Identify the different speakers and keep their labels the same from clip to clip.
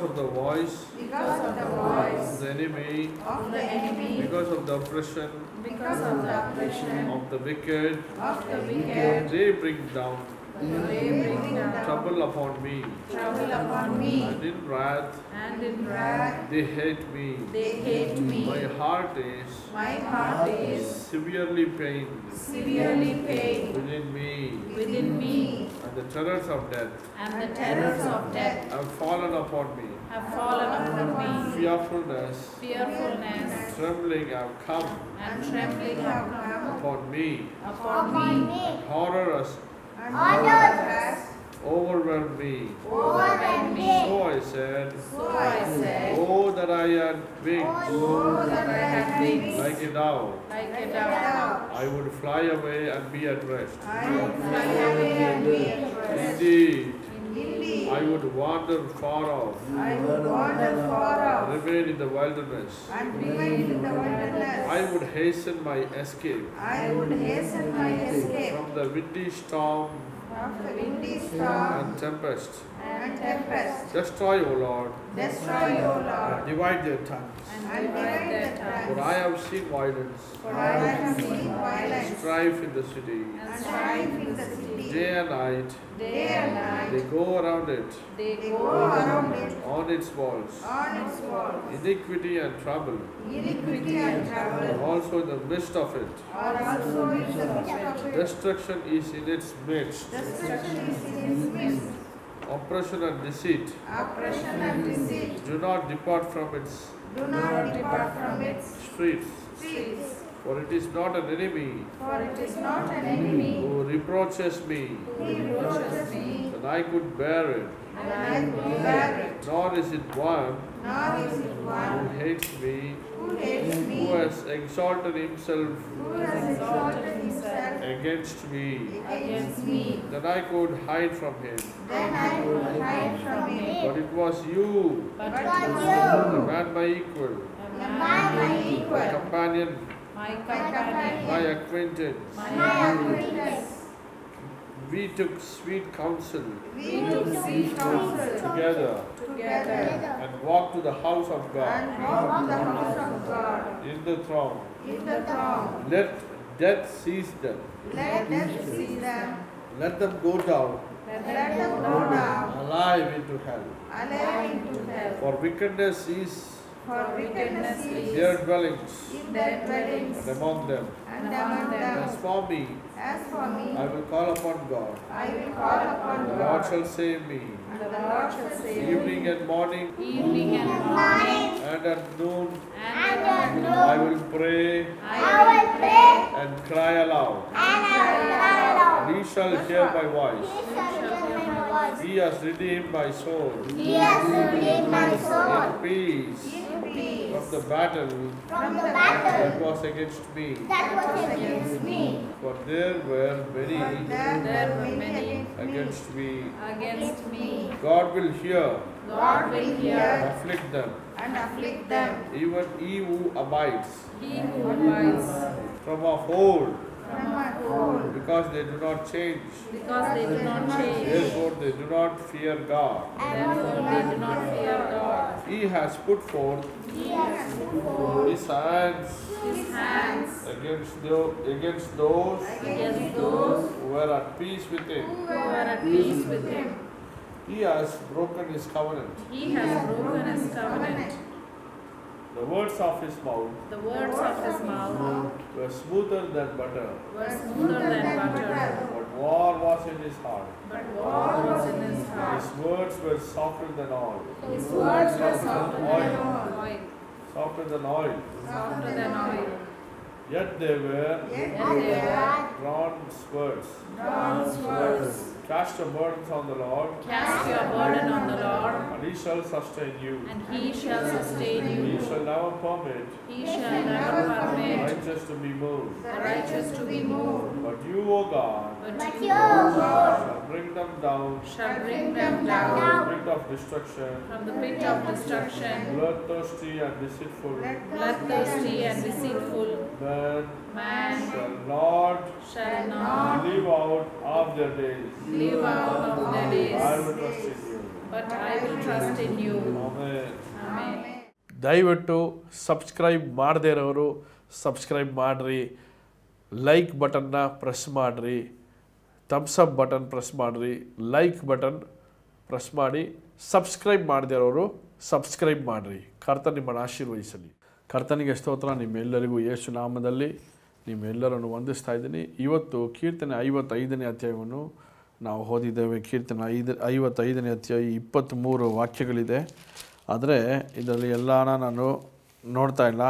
Speaker 1: because of the voice, because of the voice, the enemy, of the
Speaker 2: enemy, because
Speaker 1: of the oppression, because of the oppression of the wicked, of the wicked, they bring down. They bring down trouble upon me. Trouble
Speaker 2: upon me. And
Speaker 1: in wrath.
Speaker 2: And in wrath.
Speaker 1: They hate me. They hate me. My heart is. My heart is severely pained. Severely pained. Within me the terrors of death
Speaker 2: and the terrors of death
Speaker 1: have fallen upon me. Have fallen upon me. Fearfulness, fearfulness, trembling have come,
Speaker 2: and trembling have come upon me. Upon me.
Speaker 1: Horrors,
Speaker 2: horrors,
Speaker 1: overwhelmed me. Overwhelm me. So I said. So I said. Oh, that I had wings. Oh, that I had wings. Like a dove.
Speaker 2: Like a dove.
Speaker 1: I would fly away and be at rest. I would fly away and be at rest. Indeed. I would wander far off. I would wander far off. Remain in the wilderness. And remain
Speaker 2: in the wilderness.
Speaker 1: I would hasten my escape.
Speaker 2: I would hasten my escape. From
Speaker 1: the windy storm
Speaker 2: and tempest. And tempest.
Speaker 1: Destroy, O Lord. Destroy, O Lord. And divide their tongues. And divide their tongues. For I have seen violence. For I have seen violence. Strife in the city. And strife in the city. Day and night. Day and night. They go around it.
Speaker 2: They go around it.
Speaker 1: On its walls. On its walls. Iniquity and trouble. Iniquity and trouble. Are also in the midst of it. Are also in the midst of it. Destruction is in its midst. Destruction is in its midst. Oppression and deceit.
Speaker 2: Oppression and deceit.
Speaker 1: Do not depart from its. Do not depart from its. Streets. Streets. For it is not an enemy.
Speaker 2: For it is not an enemy.
Speaker 1: Who reproaches me. Who
Speaker 2: reproaches me.
Speaker 1: And I could bear it. And I
Speaker 2: could bear it.
Speaker 1: Nor is it one. Nor is it one. Who hates me. Who hates me. Who has exalted himself. Who has exalted himself. Against me. Against me. That I could hide from him. I could hide from him. But it was you. But it was you. The man my equal. The man my equal. Companion.
Speaker 2: My companion. My acquaintance. My acquaintance.
Speaker 1: We took sweet counsel. We took sweet counsel. Together. Together. And walked to the house of God. And walked to the house of God. In the throng. In the Let death seize them. Let death seize them. Let them go down. Let them go down. Alive into hell. Alive into hell. For wickedness is for
Speaker 2: wickedness is their dwellings, in their dwellings, and among them, and among them. As for me, as for me, I will
Speaker 1: call upon God. I will call upon the God. Lord shall save me. And
Speaker 2: the Lord shall save Evening me. and morning, evening and morning,
Speaker 1: and at noon, and at noon, I will pray.
Speaker 2: I will pray
Speaker 1: and cry aloud.
Speaker 2: And cry aloud.
Speaker 1: he shall hear my voice.
Speaker 2: He shall hear my voice was. He
Speaker 1: has redeemed my soul. He has redeemed my soul. In peace. In peace. From the battle. From the battle. That was against me. That was against me. For there were many. there, there were many. Against me.
Speaker 2: Against me.
Speaker 1: God will hear. God will hear. afflict them. And afflict them. Even he who abides. He who abides. From of old. Because they do not change. Because they do not change. Therefore they do not fear God. Therefore they do not fear God. He has put forth
Speaker 2: his
Speaker 1: hands, his hands against, the, against those against those who were at peace with him. Who were at peace with him. He has broken his covenant. He has broken his covenant. The words of his mouth. The
Speaker 2: words of his mouth
Speaker 1: were smoother than butter. Were smoother than butter. But war was in his heart. But war was in his heart. His words were softer than oil. His words were softer than oil. Softer than oil. Softer than oil. Yet they were. Yet words. Drawn Cast your burdens on the Lord. Cast your burden on the Lord. And he shall sustain you. And he shall sustain you. He shall never permit. He shall never permit. Righteous to be moved. The righteous to be moved. But you, O God. But you, O God. Shall bring them down. Shall bring them down pit of destruction. From the pit of destruction. Bloodthirsty and deceitful. Bloodthirsty and deceitful. Then man shall not shall not live out of their days. Live out of their days. I will trust in you. But I will trust in you. Amen. Amen. ದಯವಿಟ್ಟು subscribe ಮಾಡದೇ ಇರೋರು subscribe ಮಾಡಿರಿ like ಬಟನ್ನ press ಮಾಡಿರಿ thumbs up button press ಮಾಡಿರಿ like button press ಮಾಡಿ subscribe ಮಾಡದಿರೋರು subscribe ಮಾಡಿರಿ ಕರ್ತ ನಿಮ್ಮನ್ನು ಆಶೀರ್ವದಿಸಲಿ ಕರ್ತನಿಗೆ ಸ್ತೋತ್ರ ನಿಮ್ಮೆಲ್ಲರಿಗೂ ಯೇಸು ನಾಮದಲ್ಲಿ ನಿಮ್ಮೆಲ್ಲರನ್ನು ವಂದಿಸ್ತಾ ಇದ್ದೀನಿ ಇವತ್ತು ಕೀರ್ತನೆ ಐವತ್ತೈದನೇ ಅಧ್ಯಾಯವನ್ನು ನಾವು ಓದಿದ್ದೇವೆ ಕೀರ್ತನೆ ಐದು ಐವತ್ತೈದನೇ ಅಧ್ಯಾಯ ಇಪ್ಪತ್ತ್ಮೂರು ವಾಕ್ಯಗಳಿದೆ ಆದರೆ ಇದರಲ್ಲಿ ಎಲ್ಲಾನ ನಾನು ನೋಡ್ತಾ ಇಲ್ಲ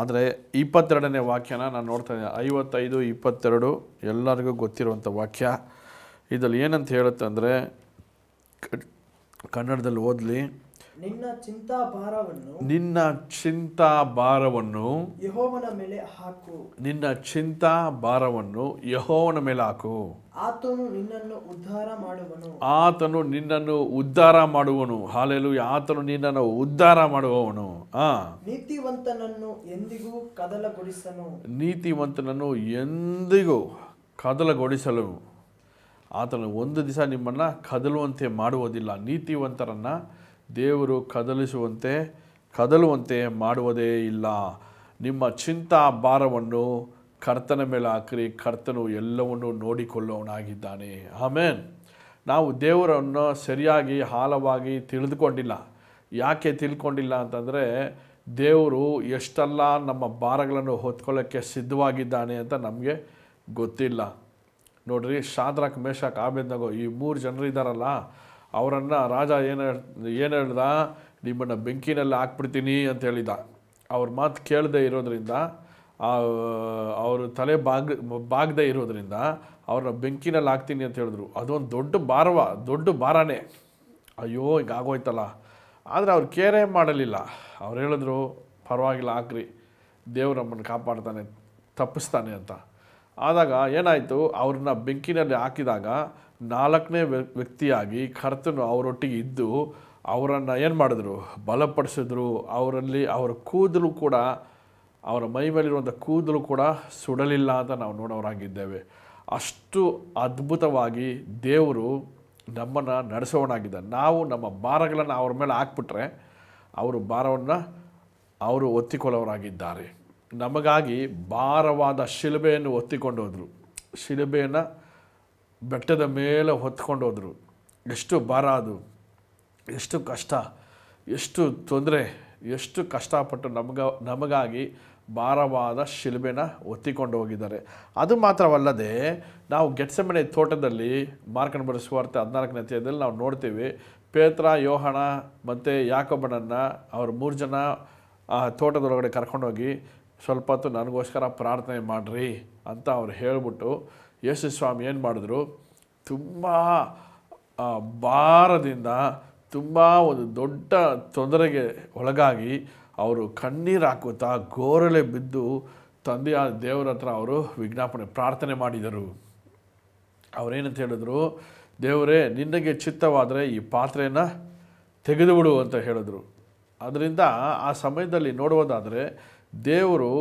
Speaker 1: ಆದರೆ ಇಪ್ಪತ್ತೆರಡನೇ ವಾಕ್ಯನ ನಾನು ನೋಡ್ತಾ ಇದ್ದೀನಿ ಐವತ್ತೈದು ಇಪ್ಪತ್ತೆರಡು ಎಲ್ಲರಿಗೂ ಗೊತ್ತಿರುವಂಥ ವಾಕ್ಯ ಇದರಲ್ಲಿ ಏನಂತ ಹೇಳುತ್ತೆ ಅಂದರೆ ಕನ್ನಡದಲ್ಲಿ ಓದಲಿ
Speaker 2: ನಿನ್ನ ಚಿಂತಾ ಭಾರವನ್ನು
Speaker 1: ನಿನ್ನ ಚಿಂತಾ ಭಾರವನ್ನು
Speaker 2: ಯಹೋವನ ಮೇಲೆ ಹಾಕು
Speaker 1: ನಿನ್ನ ಚಿಂತಾ ಭಾರವನ್ನು ಯಹೋವನ ಮೇಲೆ ಹಾಕು
Speaker 2: ಆತನು ನಿನ್ನನ್ನು ಉದ್ಧಾರ ಮಾಡುವನು
Speaker 1: ಆತನು ನಿನ್ನನ್ನು ಉದ್ಧಾರ ಮಾಡುವನು ಹಾಲೆಲು ಆತನು ನಿನ್ನನ್ನು ಉದ್ಧಾರ ಮಾಡುವವನು ಆ
Speaker 2: ನೀತಿವಂತನನ್ನು ಎಂದಿಗೂ ಕದಲಗೊಳಿಸನು
Speaker 1: ನೀತಿವಂತನನ್ನು ಎಂದಿಗೂ ಕದಲಗೊಳಿಸಲು ಆತನು ಒಂದು ದಿವಸ ನಿಮ್ಮನ್ನು ಕದಲುವಂತೆ ಮಾಡುವುದಿಲ್ಲ ನೀತಿವಂತರನ್ನು ದೇವರು ಕದಲಿಸುವಂತೆ ಕದಲುವಂತೆ ಮಾಡುವುದೇ ಇಲ್ಲ ನಿಮ್ಮ ಚಿಂತಾ ಭಾರವನ್ನು ಕರ್ತನ ಮೇಲೆ ಹಾಕ್ರಿ ಕರ್ತನು ಎಲ್ಲವನ್ನು ನೋಡಿಕೊಳ್ಳೋನಾಗಿದ್ದಾನೆ ಆಮೇನ್ ನಾವು ದೇವರನ್ನು ಸರಿಯಾಗಿ ಹಾಲವಾಗಿ ತಿಳಿದುಕೊಂಡಿಲ್ಲ ಯಾಕೆ ತಿಳ್ಕೊಂಡಿಲ್ಲ ಅಂತಂದರೆ ದೇವರು ಎಷ್ಟೆಲ್ಲ ನಮ್ಮ ಭಾರಗಳನ್ನು ಹೊತ್ಕೊಳ್ಳೋಕ್ಕೆ ಸಿದ್ಧವಾಗಿದ್ದಾನೆ ಅಂತ ನಮಗೆ ಗೊತ್ತಿಲ್ಲ ನೋಡ್ರಿ ಶಾದ್ರಾಕ್ ಮೇಷಕ್ ಆಬೇದ್ನಗೋ ಈ ಮೂರು ಜನರು ಇದ್ದಾರಲ್ಲ ಅವರನ್ನು ರಾಜ ಏನು ಏನು ಹೇಳ್ದ ನಿಮ್ಮನ್ನು ಬೆಂಕಿನಲ್ಲಿ ಹಾಕ್ಬಿಡ್ತೀನಿ ಅಂತ ಹೇಳಿದ ಅವ್ರ ಮಾತು ಕೇಳದೆ ಇರೋದ್ರಿಂದ ಅವ್ರ ತಲೆ ಬಾಗ್ ಬಾಗದೆ ಇರೋದ್ರಿಂದ ಅವ್ರನ್ನ ಬೆಂಕಿನಲ್ಲಿ ಹಾಕ್ತೀನಿ ಅಂತ ಹೇಳಿದ್ರು ಅದೊಂದು ದೊಡ್ಡ ಭಾರವ ದೊಡ್ಡ ಭಾರನೇ ಅಯ್ಯೋ ಈಗ ಆಗೋಯ್ತಲ್ಲ ಆದರೆ ಅವ್ರು ಕೇರೇ ಮಾಡಲಿಲ್ಲ ಅವ್ರು ಹೇಳಿದ್ರು ಪರವಾಗಿಲ್ಲ ಹಾಕ್ರಿ ದೇವ್ರು ಕಾಪಾಡ್ತಾನೆ ತಪ್ಪಿಸ್ತಾನೆ ಅಂತ ಆದಾಗ ಏನಾಯಿತು ಅವ್ರನ್ನ ಬೆಂಕಿನಲ್ಲಿ ಹಾಕಿದಾಗ ನಾಲ್ಕನೇ ವ್ಯಕ್ತಿಯಾಗಿ ಕರ್ತನು ಅವರೊಟ್ಟಿಗೆ ಇದ್ದು ಅವರನ್ನು ಏನು ಮಾಡಿದ್ರು ಬಲಪಡಿಸಿದ್ರು ಅವರಲ್ಲಿ ಅವರ ಕೂದಲು ಕೂಡ ಅವರ ಮೈ ಮೇಲಿರುವಂಥ ಕೂದಲು ಕೂಡ ಸುಡಲಿಲ್ಲ ಅಂತ ನಾವು ನೋಡೋರಾಗಿದ್ದೇವೆ ಅಷ್ಟು ಅದ್ಭುತವಾಗಿ ದೇವರು ನಮ್ಮನ್ನು ನಡೆಸೋಣಾಗಿದ್ದಾನೆ ನಾವು ನಮ್ಮ ಭಾರಗಳನ್ನು ಅವ್ರ ಮೇಲೆ ಹಾಕ್ಬಿಟ್ರೆ ಅವರು ಭಾರವನ್ನು ಅವರು ಒತ್ತಿಕೊಳ್ಳೋರಾಗಿದ್ದಾರೆ ನಮಗಾಗಿ ಭಾರವಾದ ಶಿಲುಬೆಯನ್ನು ಹೊತ್ತಿಕೊಂಡು ಹೋದರು ಶಿಲುಬೆಯನ್ನು ಬೆಟ್ಟದ ಮೇಲೆ ಹೊತ್ಕೊಂಡು ಹೋದರು ಎಷ್ಟು ಭಾರ ಅದು ಎಷ್ಟು ಕಷ್ಟ ಎಷ್ಟು ತೊಂದರೆ ಎಷ್ಟು ಕಷ್ಟಪಟ್ಟು ನಮಗ ನಮಗಾಗಿ ಭಾರವಾದ ಶಿಲುಬೆನ ಒತ್ತಿಕೊಂಡು ಹೋಗಿದ್ದಾರೆ ಅದು ಮಾತ್ರವಲ್ಲದೆ ನಾವು ಗೆಟ್ಸಮನೆ ತೋಟದಲ್ಲಿ ಮಾರ್ಕಂಡ್ ಬರೆಸುವಾರ್ತೆ ಹದಿನಾಲ್ಕನೇ ಅಧ್ಯಾಯದಲ್ಲಿ ನಾವು ನೋಡ್ತೀವಿ ಪೇತ್ರ ಯೋಹಣ ಮತ್ತು ಯಾಕೊಬ್ಬನನ್ನು ಅವ್ರ ಮೂರು ಜನ ತೋಟದೊಳಗಡೆ ಕರ್ಕೊಂಡೋಗಿ ಸ್ವಲ್ಪ ಹೊತ್ತು ನನಗೋಸ್ಕರ ಪ್ರಾರ್ಥನೆ ಮಾಡಿರಿ ಅಂತ ಅವ್ರು ಹೇಳಿಬಿಟ್ಟು ಯೇಸು ಸ್ವಾಮಿ ಏನು ಮಾಡಿದ್ರು ತುಂಬ ಭಾರದಿಂದ ತುಂಬ ಒಂದು ದೊಡ್ಡ ತೊಂದರೆಗೆ ಒಳಗಾಗಿ ಅವರು ಕಣ್ಣೀರು ಹಾಕುತ್ತಾ ಗೋರಲೆ ಬಿದ್ದು ತಂದೆಯಾದ ದೇವರ ಹತ್ರ ಅವರು ವಿಜ್ಞಾಪನೆ ಪ್ರಾರ್ಥನೆ ಮಾಡಿದರು ಅವರೇನಂತ ಹೇಳಿದ್ರು ದೇವರೇ ನಿನಗೆ ಚಿತ್ತವಾದರೆ ಈ ಪಾತ್ರೆಯನ್ನು ತೆಗೆದುಬಿಡು ಅಂತ ಹೇಳಿದ್ರು ಅದರಿಂದ ಆ ಸಮಯದಲ್ಲಿ ನೋಡುವುದಾದರೆ ದೇವರು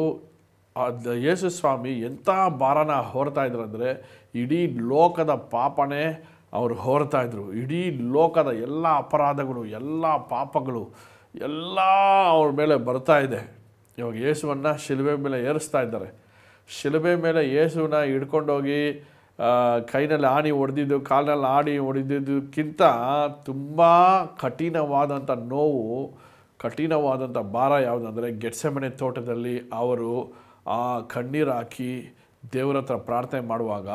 Speaker 1: ಯೇಸು ಸ್ವಾಮಿ ಎಂಥ ಭಾರನ ಹೊರ್ತಾ ಇದ್ರು ಅಂದರೆ ಇಡೀ ಲೋಕದ ಪಾಪನೇ ಅವರು ಹೊರ್ತಾ ಇದ್ರು ಇಡೀ ಲೋಕದ ಎಲ್ಲ ಅಪರಾಧಗಳು ಎಲ್ಲ ಪಾಪಗಳು ಎಲ್ಲ ಅವ್ರ ಮೇಲೆ ಬರ್ತಾ ಇದೆ ಇವಾಗ ಯೇಸುವನ್ನು ಶಿಲುಬೆ ಮೇಲೆ ಏರಿಸ್ತಾ ಇದ್ದಾರೆ ಶಿಲುಬೆ ಮೇಲೆ ಯೇಸುವನ್ನ ಹಿಡ್ಕೊಂಡೋಗಿ ಕೈನಲ್ಲಿ ಆಣಿ ಹೊಡೆದಿದ್ದು ಕಾಲಿನಲ್ಲಿ ಆಣಿ ಹೊಡೆದಿದ್ದಕ್ಕಿಂತ ತುಂಬ ಕಠಿಣವಾದಂಥ ನೋವು ಕಠಿಣವಾದಂಥ ಭಾರ ಯಾವುದಂದರೆ ಗೆಟ್ಸೆಮಣೆ ತೋಟದಲ್ಲಿ ಅವರು ಆ ಕಣ್ಣೀರು ಹಾಕಿ ದೇವರ ಹತ್ರ ಪ್ರಾರ್ಥನೆ ಮಾಡುವಾಗ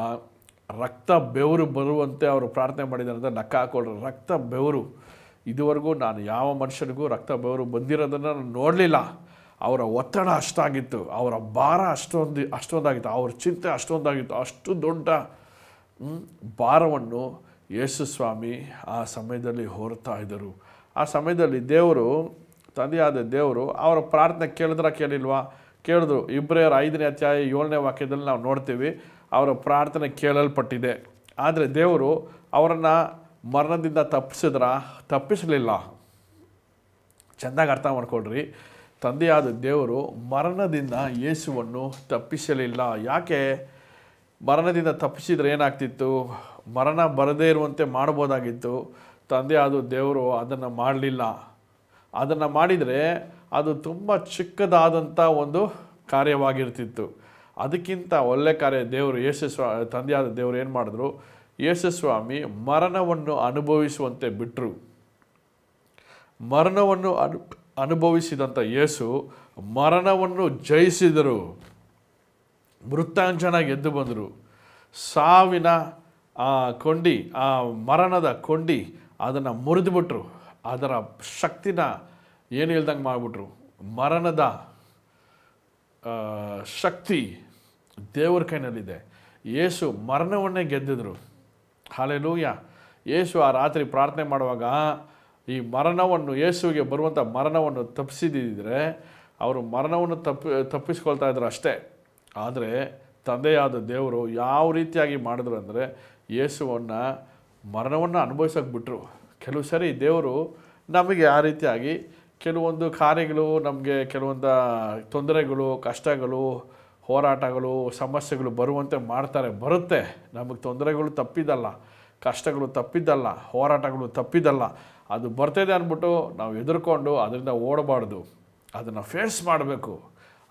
Speaker 1: ರಕ್ತ ಬೆವರು ಬರುವಂತೆ ಅವರು ಪ್ರಾರ್ಥನೆ ಮಾಡಿದ್ದಾರೆ ಅಂತ ನಕ್ಕ ಹಾಕೊಳ್ಳ್ರು ರಕ್ತ ಬೆವರು ಇದುವರೆಗೂ ನಾನು ಯಾವ ಮನುಷ್ಯನಿಗೂ ರಕ್ತ ಬೆವರು ಬಂದಿರೋದನ್ನು ನಾನು ನೋಡಲಿಲ್ಲ ಅವರ ಒತ್ತಡ ಅಷ್ಟಾಗಿತ್ತು ಅವರ ಭಾರ ಅಷ್ಟೊಂದು ಅಷ್ಟೊಂದಾಗಿತ್ತು ಅವ್ರ ಚಿಂತೆ ಅಷ್ಟೊಂದಾಗಿತ್ತು ಅಷ್ಟು ದೊಡ್ಡ ಭಾರವನ್ನು ಯೇಸು ಸ್ವಾಮಿ ಆ ಸಮಯದಲ್ಲಿ ಹೊರತಾ ಇದ್ದರು ಆ ಸಮಯದಲ್ಲಿ ದೇವರು ತಂದೆಯಾದ ದೇವರು ಅವರ ಪ್ರಾರ್ಥನೆ ಕೇಳಿದ್ರ ಕೇಳಿಲ್ವಾ ಕೇಳಿದ್ರು ಇಬ್ರೇಯರ ಐದನೇ ಅಧ್ಯಾಯ ಏಳನೇ ವಾಕ್ಯದಲ್ಲಿ ನಾವು ನೋಡ್ತೀವಿ ಅವರ ಪ್ರಾರ್ಥನೆ ಕೇಳಲ್ಪಟ್ಟಿದೆ ಆದರೆ ದೇವರು ಅವರನ್ನು ಮರಣದಿಂದ ತಪ್ಪಿಸಿದ್ರ ತಪ್ಪಿಸಲಿಲ್ಲ ಚೆನ್ನಾಗಿ ಅರ್ಥ ಮಾಡ್ಕೊಳ್ರಿ ತಂದೆಯಾದ ದೇವರು ಮರಣದಿಂದ ಯೇಸುವನ್ನು ತಪ್ಪಿಸಲಿಲ್ಲ ಯಾಕೆ ಮರಣದಿಂದ ತಪ್ಪಿಸಿದ್ರೆ ಏನಾಗ್ತಿತ್ತು ಮರಣ ಬರದೇ ಇರುವಂತೆ ಮಾಡ್ಬೋದಾಗಿತ್ತು ತಂದೆ ಆದ ದೇವರು ಅದನ್ನು ಮಾಡಲಿಲ್ಲ ಅದನ್ನು ಮಾಡಿದರೆ ಅದು ತುಂಬ ಚಿಕ್ಕದಾದಂಥ ಒಂದು ಕಾರ್ಯವಾಗಿರ್ತಿತ್ತು ಅದಕ್ಕಿಂತ ಒಳ್ಳೆ ಕಾರ್ಯ ದೇವರು ಸ್ವಾಮಿ ತಂದೆಯಾದ ದೇವರು ಏನು ಮಾಡಿದ್ರು ಯೇಸುಸ್ವಾಮಿ ಮರಣವನ್ನು ಅನುಭವಿಸುವಂತೆ ಬಿಟ್ಟರು ಮರಣವನ್ನು ಅನು ಅನುಭವಿಸಿದಂಥ ಯೇಸು ಮರಣವನ್ನು ಜಯಿಸಿದರು ವೃತ್ತಾಂಜನ ಗೆದ್ದು ಬಂದರು ಸಾವಿನ ಕೊಂಡಿ ಆ ಮರಣದ ಕೊಂಡಿ ಅದನ್ನು ಮುರಿದುಬಿಟ್ರು ಅದರ ಶಕ್ತಿನ ಏನು ಇಲ್ದಂಗೆ ಮಾಡಿಬಿಟ್ರು ಮರಣದ ಶಕ್ತಿ ದೇವರ ಕೈನಲ್ಲಿದೆ ಯೇಸು ಮರಣವನ್ನೇ ಗೆದ್ದಿದ್ರು ಹಾಲೆಲೂಯ ಯೇಸು ಆ ರಾತ್ರಿ ಪ್ರಾರ್ಥನೆ ಮಾಡುವಾಗ ಈ ಮರಣವನ್ನು ಯೇಸುವಿಗೆ ಬರುವಂಥ ಮರಣವನ್ನು ತಪ್ಪಿಸಿದಿದ್ದರೆ ಅವರು ಮರಣವನ್ನು ತಪ್ಪಿ ತಪ್ಪಿಸ್ಕೊಳ್ತಾ ಇದ್ರು ಅಷ್ಟೇ ಆದರೆ ತಂದೆಯಾದ ದೇವರು ಯಾವ ರೀತಿಯಾಗಿ ಮಾಡಿದ್ರು ಅಂದರೆ ಯೇಸುವನ್ನು ಮರಣವನ್ನು ಅನುಭವಿಸೋಕೆ ಬಿಟ್ಟರು ಕೆಲವು ಸರಿ ದೇವರು ನಮಗೆ ಆ ರೀತಿಯಾಗಿ ಕೆಲವೊಂದು ಕಾರ್ಯಗಳು ನಮಗೆ ಕೆಲವೊಂದು ತೊಂದರೆಗಳು ಕಷ್ಟಗಳು ಹೋರಾಟಗಳು ಸಮಸ್ಯೆಗಳು ಬರುವಂತೆ ಮಾಡ್ತಾರೆ ಬರುತ್ತೆ ನಮಗೆ ತೊಂದರೆಗಳು ತಪ್ಪಿದ್ದಲ್ಲ ಕಷ್ಟಗಳು ತಪ್ಪಿದ್ದಲ್ಲ ಹೋರಾಟಗಳು ತಪ್ಪಿದ್ದಲ್ಲ ಅದು ಬರ್ತಿದೆ ಅಂದ್ಬಿಟ್ಟು ನಾವು ಎದುರ್ಕೊಂಡು ಅದರಿಂದ ಓಡಬಾರ್ದು ಅದನ್ನು ಫೇಸ್ ಮಾಡಬೇಕು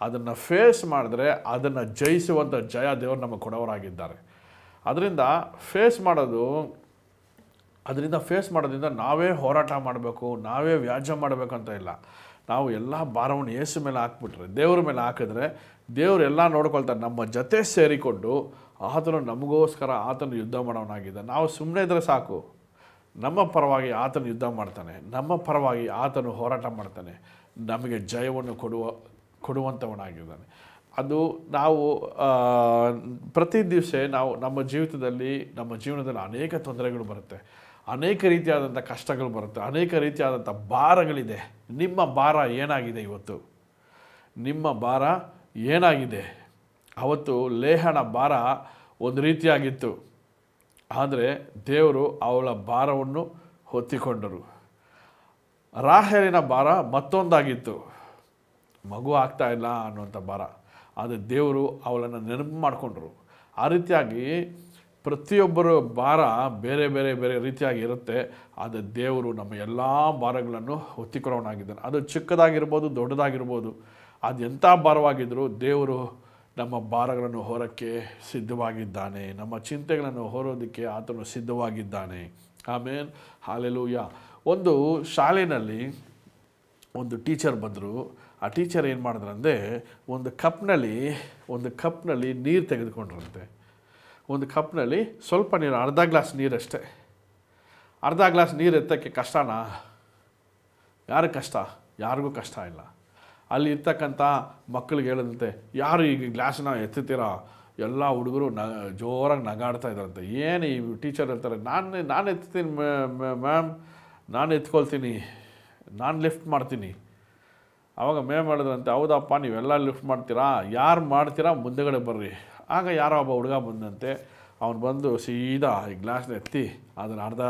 Speaker 1: ಅದನ್ನು ಫೇಸ್ ಮಾಡಿದ್ರೆ ಅದನ್ನು ಜಯಿಸುವಂಥ ಜಯ ದೇವರು ನಮಗೆ ಕೊಡವರಾಗಿದ್ದಾರೆ ಅದರಿಂದ ಫೇಸ್ ಮಾಡೋದು ಅದರಿಂದ ಫೇಸ್ ಮಾಡೋದ್ರಿಂದ ನಾವೇ ಹೋರಾಟ ಮಾಡಬೇಕು ನಾವೇ ವ್ಯಾಜ್ಯ ಮಾಡಬೇಕು ಅಂತ ಇಲ್ಲ ನಾವು ಎಲ್ಲ ಭಾರವನ್ನು ಏಸು ಮೇಲೆ ಹಾಕ್ಬಿಟ್ರೆ ದೇವ್ರ ಮೇಲೆ ಹಾಕಿದ್ರೆ ದೇವರೆಲ್ಲ ನೋಡ್ಕೊಳ್ತಾರೆ ನಮ್ಮ ಜೊತೆ ಸೇರಿಕೊಂಡು ಆತನು ನಮಗೋಸ್ಕರ ಆತನು ಯುದ್ಧ ಮಾಡೋನಾಗಿದ್ದ ನಾವು ಸುಮ್ಮನೆ ಇದ್ರೆ ಸಾಕು ನಮ್ಮ ಪರವಾಗಿ ಆತನು ಯುದ್ಧ ಮಾಡ್ತಾನೆ ನಮ್ಮ ಪರವಾಗಿ ಆತನು ಹೋರಾಟ ಮಾಡ್ತಾನೆ ನಮಗೆ ಜಯವನ್ನು ಕೊಡುವ ಕೊಡುವಂಥವನಾಗಿದ್ದಾನೆ ಅದು ನಾವು ಪ್ರತಿ ದಿವಸ ನಾವು ನಮ್ಮ ಜೀವಿತದಲ್ಲಿ ನಮ್ಮ ಜೀವನದಲ್ಲಿ ಅನೇಕ ತೊಂದರೆಗಳು ಬರುತ್ತೆ ಅನೇಕ ರೀತಿಯಾದಂಥ ಕಷ್ಟಗಳು ಬರುತ್ತೆ ಅನೇಕ ರೀತಿಯಾದಂಥ ಭಾರಗಳಿದೆ ನಿಮ್ಮ ಭಾರ ಏನಾಗಿದೆ ಇವತ್ತು ನಿಮ್ಮ ಭಾರ ಏನಾಗಿದೆ ಅವತ್ತು ಲೇಹನ ಭಾರ ಒಂದು ರೀತಿಯಾಗಿತ್ತು ಆದರೆ ದೇವರು ಅವಳ ಭಾರವನ್ನು ಹೊತ್ತಿಕೊಂಡರು ರಾಹೇರಿನ ಭಾರ ಮತ್ತೊಂದಾಗಿತ್ತು ಮಗು ಆಗ್ತಾ ಇಲ್ಲ ಅನ್ನುವಂಥ ಭಾರ ಆದರೆ ದೇವರು ಅವಳನ್ನು ನೆನಪು ಮಾಡಿಕೊಂಡರು ಆ ರೀತಿಯಾಗಿ ಪ್ರತಿಯೊಬ್ಬರ ಭಾರ ಬೇರೆ ಬೇರೆ ಬೇರೆ ರೀತಿಯಾಗಿ ಇರುತ್ತೆ ಆದರೆ ದೇವರು ನಮ್ಮ ಎಲ್ಲ ಭಾರಗಳನ್ನು ಹೊತ್ತಿಕೊಳ್ಳೋನಾಗಿದ್ದಾನೆ ಅದು ಚಿಕ್ಕದಾಗಿರ್ಬೋದು ದೊಡ್ಡದಾಗಿರ್ಬೋದು ಅದು ಎಂಥ ಭಾರವಾಗಿದ್ದರೂ ದೇವರು ನಮ್ಮ ಭಾರಗಳನ್ನು ಹೊರಕ್ಕೆ ಸಿದ್ಧವಾಗಿದ್ದಾನೆ ನಮ್ಮ ಚಿಂತೆಗಳನ್ನು ಹೊರೋದಕ್ಕೆ ಆತನು ಸಿದ್ಧವಾಗಿದ್ದಾನೆ ಆಮೇಲೆ ಹಾಲೆಲೂಯ ಒಂದು ಶಾಲೆಯಲ್ಲಿ ಒಂದು ಟೀಚರ್ ಬಂದರು ಆ ಟೀಚರ್ ಏನು ಮಾಡಿದ್ರಂದರೆ ಒಂದು ಕಪ್ನಲ್ಲಿ ಒಂದು ಕಪ್ನಲ್ಲಿ ನೀರು ತೆಗೆದುಕೊಂಡ್ರಂತೆ ಒಂದು ಕಪ್ನಲ್ಲಿ ಸ್ವಲ್ಪ ನೀರು ಅರ್ಧ ಗ್ಲಾಸ್ ನೀರಷ್ಟೇ ಅರ್ಧ ಗ್ಲಾಸ್ ನೀರು ಎತ್ತಕ್ಕೆ ಕಷ್ಟನಾ ಯಾರು ಕಷ್ಟ ಯಾರಿಗೂ ಕಷ್ಟ ಇಲ್ಲ ಅಲ್ಲಿ ಇರ್ತಕ್ಕಂಥ ಮಕ್ಕಳಿಗೆ ಹೇಳಿದಂತೆ ಯಾರು ಈಗ ಗ್ಲಾಸ್ನ ಎತ್ತುತ್ತೀರಾ ಎಲ್ಲ ಹುಡುಗರು ನ ಜೋರಾಗಿ ನಗಾಡ್ತಾ ಇದ್ದಾರಂತೆ ಏನು ಈ ಟೀಚರ್ ಹೇಳ್ತಾರೆ ನಾನು ನಾನು ಎತ್ತೀನಿ ಮ್ಯಾಮ್ ನಾನು ಎತ್ಕೊಳ್ತೀನಿ ನಾನು ಲಿಫ್ಟ್ ಮಾಡ್ತೀನಿ ಆವಾಗ ಮೇ ಮಾಡಿದ್ರಂತೆ ಹೌದಪ್ಪ ನೀವೆಲ್ಲ ಲಿಫ್ಟ್ ಮಾಡ್ತೀರಾ ಯಾರು ಮಾಡ್ತೀರಾ ಮುಂದೆಗಡೆ ಬರ್ರಿ ಆಗ ಯಾರೋ ಒಬ್ಬ ಹುಡುಗ ಬಂದಂತೆ ಅವನು ಬಂದು ಸೀದಾ ಈ ಗ್ಲಾಸ್ನ ಎತ್ತಿ ಅದನ್ನು ಅರ್ಧ